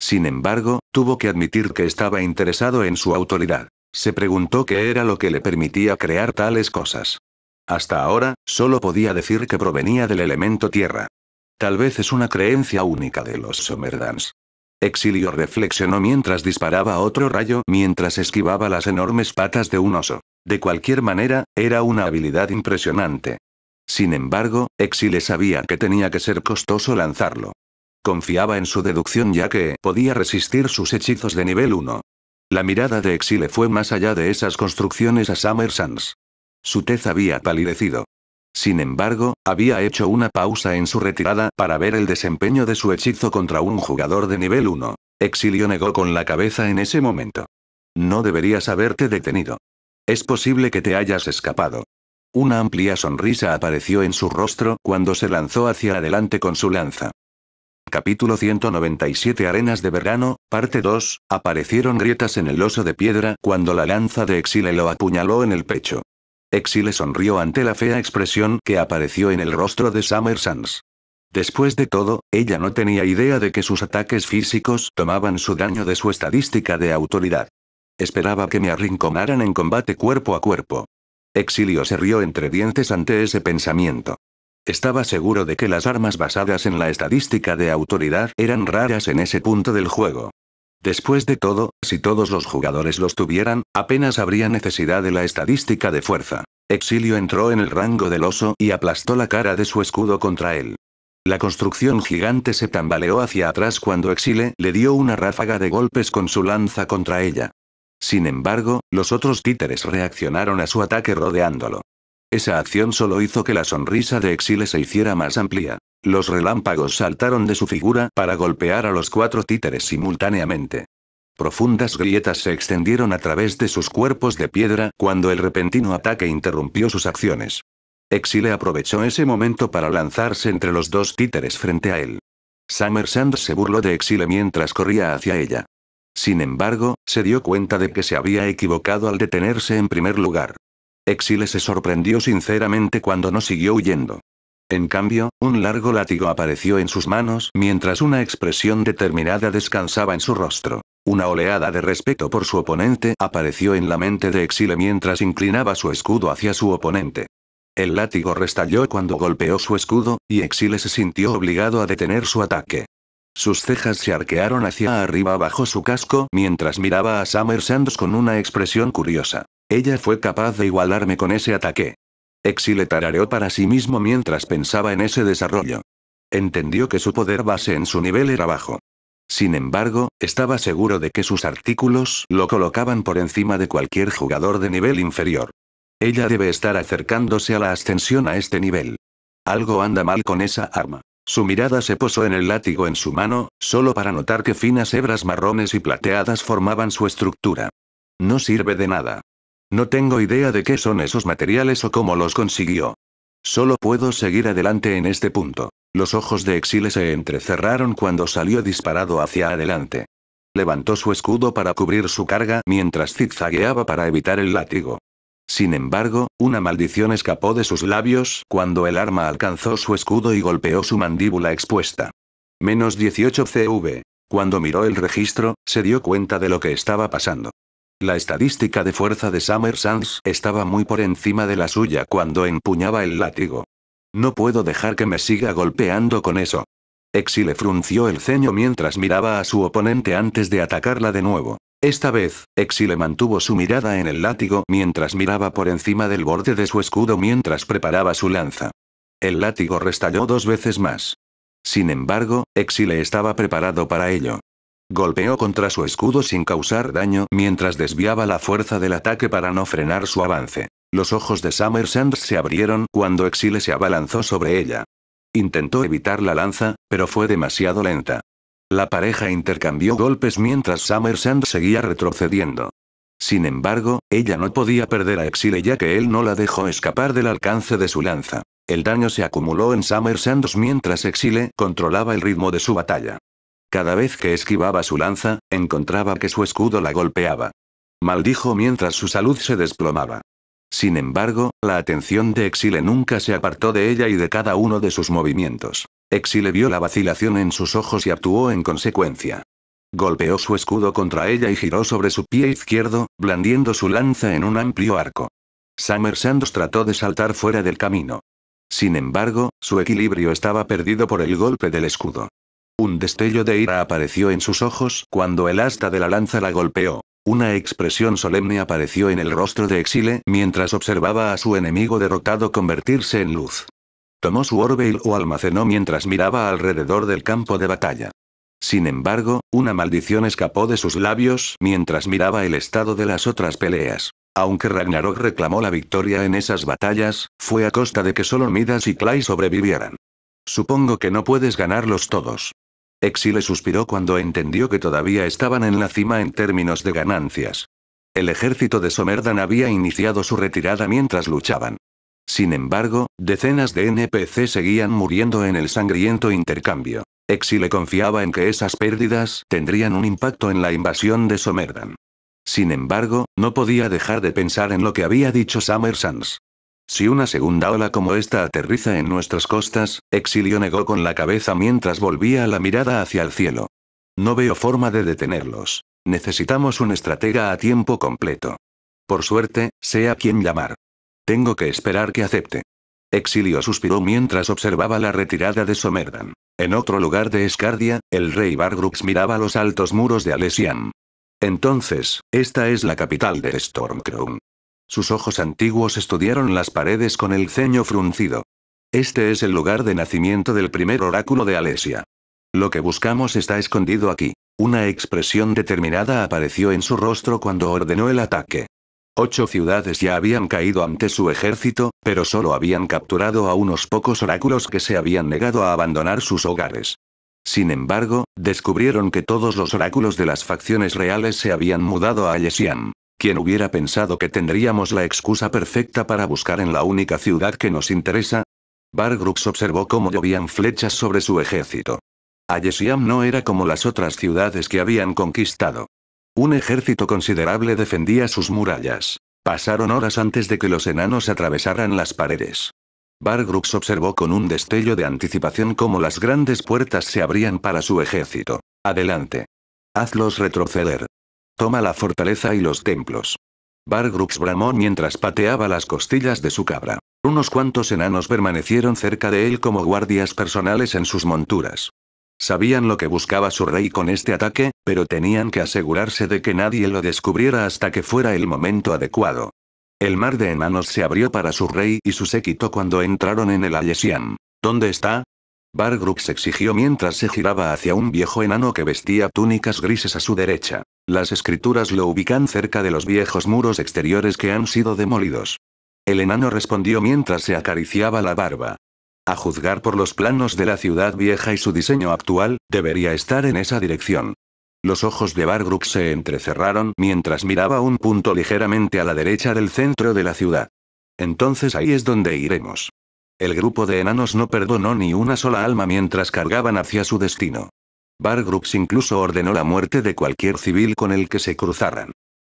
Speaker 1: Sin embargo, tuvo que admitir que estaba interesado en su autoridad. Se preguntó qué era lo que le permitía crear tales cosas. Hasta ahora, solo podía decir que provenía del elemento tierra. Tal vez es una creencia única de los Somerdans. Exilio reflexionó mientras disparaba otro rayo mientras esquivaba las enormes patas de un oso. De cualquier manera, era una habilidad impresionante. Sin embargo, Exile sabía que tenía que ser costoso lanzarlo. Confiaba en su deducción ya que podía resistir sus hechizos de nivel 1. La mirada de Exile fue más allá de esas construcciones a Summer Sands. Su tez había palidecido. Sin embargo, había hecho una pausa en su retirada para ver el desempeño de su hechizo contra un jugador de nivel 1. Exilio negó con la cabeza en ese momento. No deberías haberte detenido. Es posible que te hayas escapado. Una amplia sonrisa apareció en su rostro cuando se lanzó hacia adelante con su lanza. Capítulo 197 Arenas de Verano, parte 2, aparecieron grietas en el oso de piedra cuando la lanza de Exile lo apuñaló en el pecho. Exile sonrió ante la fea expresión que apareció en el rostro de Summer Sands. Después de todo, ella no tenía idea de que sus ataques físicos tomaban su daño de su estadística de autoridad. Esperaba que me arrinconaran en combate cuerpo a cuerpo. Exilio se rió entre dientes ante ese pensamiento. Estaba seguro de que las armas basadas en la estadística de autoridad eran raras en ese punto del juego. Después de todo, si todos los jugadores los tuvieran, apenas habría necesidad de la estadística de fuerza. Exilio entró en el rango del oso y aplastó la cara de su escudo contra él. La construcción gigante se tambaleó hacia atrás cuando Exile le dio una ráfaga de golpes con su lanza contra ella. Sin embargo, los otros títeres reaccionaron a su ataque rodeándolo. Esa acción solo hizo que la sonrisa de Exile se hiciera más amplia. Los relámpagos saltaron de su figura para golpear a los cuatro títeres simultáneamente. Profundas grietas se extendieron a través de sus cuerpos de piedra cuando el repentino ataque interrumpió sus acciones. Exile aprovechó ese momento para lanzarse entre los dos títeres frente a él. Summer Sand se burló de Exile mientras corría hacia ella. Sin embargo, se dio cuenta de que se había equivocado al detenerse en primer lugar. Exile se sorprendió sinceramente cuando no siguió huyendo. En cambio, un largo látigo apareció en sus manos mientras una expresión determinada descansaba en su rostro. Una oleada de respeto por su oponente apareció en la mente de Exile mientras inclinaba su escudo hacia su oponente. El látigo restalló cuando golpeó su escudo, y Exile se sintió obligado a detener su ataque. Sus cejas se arquearon hacia arriba bajo su casco mientras miraba a Summer Sands con una expresión curiosa. Ella fue capaz de igualarme con ese ataque. Exile tarareó para sí mismo mientras pensaba en ese desarrollo. Entendió que su poder base en su nivel era bajo. Sin embargo, estaba seguro de que sus artículos lo colocaban por encima de cualquier jugador de nivel inferior. Ella debe estar acercándose a la ascensión a este nivel. Algo anda mal con esa arma. Su mirada se posó en el látigo en su mano, solo para notar que finas hebras marrones y plateadas formaban su estructura. No sirve de nada. No tengo idea de qué son esos materiales o cómo los consiguió. Solo puedo seguir adelante en este punto. Los ojos de Exile se entrecerraron cuando salió disparado hacia adelante. Levantó su escudo para cubrir su carga mientras zigzagueaba para evitar el látigo. Sin embargo, una maldición escapó de sus labios cuando el arma alcanzó su escudo y golpeó su mandíbula expuesta. Menos 18 CV. Cuando miró el registro, se dio cuenta de lo que estaba pasando. La estadística de fuerza de Summer Sands estaba muy por encima de la suya cuando empuñaba el látigo. No puedo dejar que me siga golpeando con eso. Exile frunció el ceño mientras miraba a su oponente antes de atacarla de nuevo. Esta vez, Exile mantuvo su mirada en el látigo mientras miraba por encima del borde de su escudo mientras preparaba su lanza. El látigo restalló dos veces más. Sin embargo, Exile estaba preparado para ello. Golpeó contra su escudo sin causar daño mientras desviaba la fuerza del ataque para no frenar su avance. Los ojos de Summer Sands se abrieron cuando Exile se abalanzó sobre ella. Intentó evitar la lanza, pero fue demasiado lenta. La pareja intercambió golpes mientras Summersand seguía retrocediendo. Sin embargo, ella no podía perder a Exile ya que él no la dejó escapar del alcance de su lanza. El daño se acumuló en Summersand mientras Exile controlaba el ritmo de su batalla. Cada vez que esquivaba su lanza, encontraba que su escudo la golpeaba. Maldijo mientras su salud se desplomaba. Sin embargo, la atención de Exile nunca se apartó de ella y de cada uno de sus movimientos. Exile vio la vacilación en sus ojos y actuó en consecuencia. Golpeó su escudo contra ella y giró sobre su pie izquierdo, blandiendo su lanza en un amplio arco. Summer Sands trató de saltar fuera del camino. Sin embargo, su equilibrio estaba perdido por el golpe del escudo. Un destello de ira apareció en sus ojos cuando el asta de la lanza la golpeó. Una expresión solemne apareció en el rostro de Exile mientras observaba a su enemigo derrotado convertirse en luz. Tomó su orbe o almacenó mientras miraba alrededor del campo de batalla. Sin embargo, una maldición escapó de sus labios mientras miraba el estado de las otras peleas. Aunque Ragnarok reclamó la victoria en esas batallas, fue a costa de que solo Midas y Clay sobrevivieran. Supongo que no puedes ganarlos todos. Exile suspiró cuando entendió que todavía estaban en la cima en términos de ganancias. El ejército de Somerdan había iniciado su retirada mientras luchaban. Sin embargo, decenas de NPC seguían muriendo en el sangriento intercambio. Exile confiaba en que esas pérdidas tendrían un impacto en la invasión de Somerdan. Sin embargo, no podía dejar de pensar en lo que había dicho Summer Si una segunda ola como esta aterriza en nuestras costas, Exilio negó con la cabeza mientras volvía la mirada hacia el cielo. No veo forma de detenerlos. Necesitamos un estratega a tiempo completo. Por suerte, sea quien llamar. Tengo que esperar que acepte. Exilio suspiró mientras observaba la retirada de Somerdan. En otro lugar de Escardia, el rey Bargrux miraba los altos muros de Alesian. Entonces, esta es la capital de Stormcrown. Sus ojos antiguos estudiaron las paredes con el ceño fruncido. Este es el lugar de nacimiento del primer oráculo de Alesia. Lo que buscamos está escondido aquí. Una expresión determinada apareció en su rostro cuando ordenó el ataque. Ocho ciudades ya habían caído ante su ejército, pero solo habían capturado a unos pocos oráculos que se habían negado a abandonar sus hogares. Sin embargo, descubrieron que todos los oráculos de las facciones reales se habían mudado a Yesian. ¿Quién hubiera pensado que tendríamos la excusa perfecta para buscar en la única ciudad que nos interesa? Bargrux observó cómo llovían flechas sobre su ejército. Ayesiam no era como las otras ciudades que habían conquistado. Un ejército considerable defendía sus murallas. Pasaron horas antes de que los enanos atravesaran las paredes. Bargrux observó con un destello de anticipación cómo las grandes puertas se abrían para su ejército. Adelante. Hazlos retroceder. Toma la fortaleza y los templos. Bargrux bramó mientras pateaba las costillas de su cabra. Unos cuantos enanos permanecieron cerca de él como guardias personales en sus monturas. Sabían lo que buscaba su rey con este ataque, pero tenían que asegurarse de que nadie lo descubriera hasta que fuera el momento adecuado. El mar de enanos se abrió para su rey y su séquito cuando entraron en el Ayesian. ¿Dónde está? Bargrux exigió mientras se giraba hacia un viejo enano que vestía túnicas grises a su derecha. Las escrituras lo ubican cerca de los viejos muros exteriores que han sido demolidos. El enano respondió mientras se acariciaba la barba. A juzgar por los planos de la ciudad vieja y su diseño actual, debería estar en esa dirección. Los ojos de Bargrux se entrecerraron mientras miraba un punto ligeramente a la derecha del centro de la ciudad. Entonces ahí es donde iremos. El grupo de enanos no perdonó ni una sola alma mientras cargaban hacia su destino. Bargrux incluso ordenó la muerte de cualquier civil con el que se cruzaran.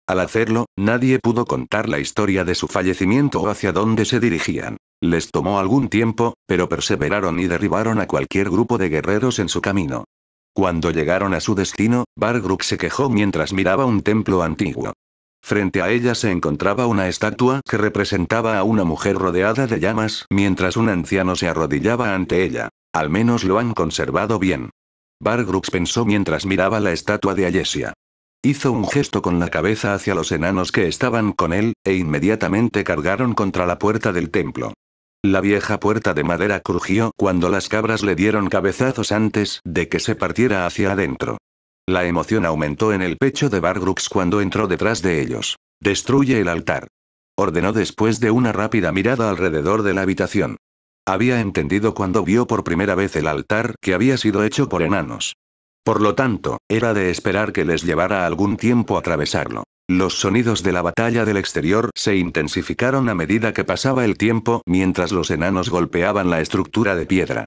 Speaker 1: Al hacerlo, nadie pudo contar la historia de su fallecimiento o hacia dónde se dirigían. Les tomó algún tiempo, pero perseveraron y derribaron a cualquier grupo de guerreros en su camino. Cuando llegaron a su destino, Bargrux se quejó mientras miraba un templo antiguo. Frente a ella se encontraba una estatua que representaba a una mujer rodeada de llamas mientras un anciano se arrodillaba ante ella. Al menos lo han conservado bien. Bargrux pensó mientras miraba la estatua de Ayesia. Hizo un gesto con la cabeza hacia los enanos que estaban con él, e inmediatamente cargaron contra la puerta del templo. La vieja puerta de madera crujió cuando las cabras le dieron cabezazos antes de que se partiera hacia adentro. La emoción aumentó en el pecho de Bargrux cuando entró detrás de ellos. Destruye el altar. Ordenó después de una rápida mirada alrededor de la habitación. Había entendido cuando vio por primera vez el altar que había sido hecho por enanos. Por lo tanto, era de esperar que les llevara algún tiempo atravesarlo. Los sonidos de la batalla del exterior se intensificaron a medida que pasaba el tiempo mientras los enanos golpeaban la estructura de piedra.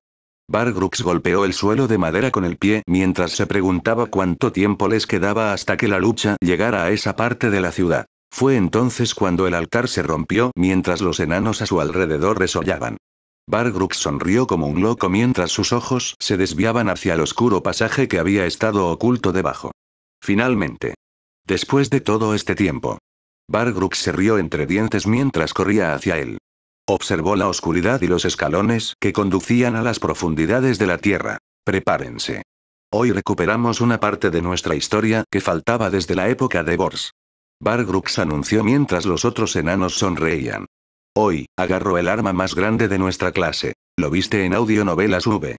Speaker 1: Bargrux golpeó el suelo de madera con el pie mientras se preguntaba cuánto tiempo les quedaba hasta que la lucha llegara a esa parte de la ciudad. Fue entonces cuando el altar se rompió mientras los enanos a su alrededor resollaban. Bargrux sonrió como un loco mientras sus ojos se desviaban hacia el oscuro pasaje que había estado oculto debajo. Finalmente, Después de todo este tiempo. Bargrux se rió entre dientes mientras corría hacia él. Observó la oscuridad y los escalones que conducían a las profundidades de la tierra. Prepárense. Hoy recuperamos una parte de nuestra historia que faltaba desde la época de Bors. Bargrux anunció mientras los otros enanos sonreían. Hoy, agarró el arma más grande de nuestra clase. Lo viste en audionovelas V.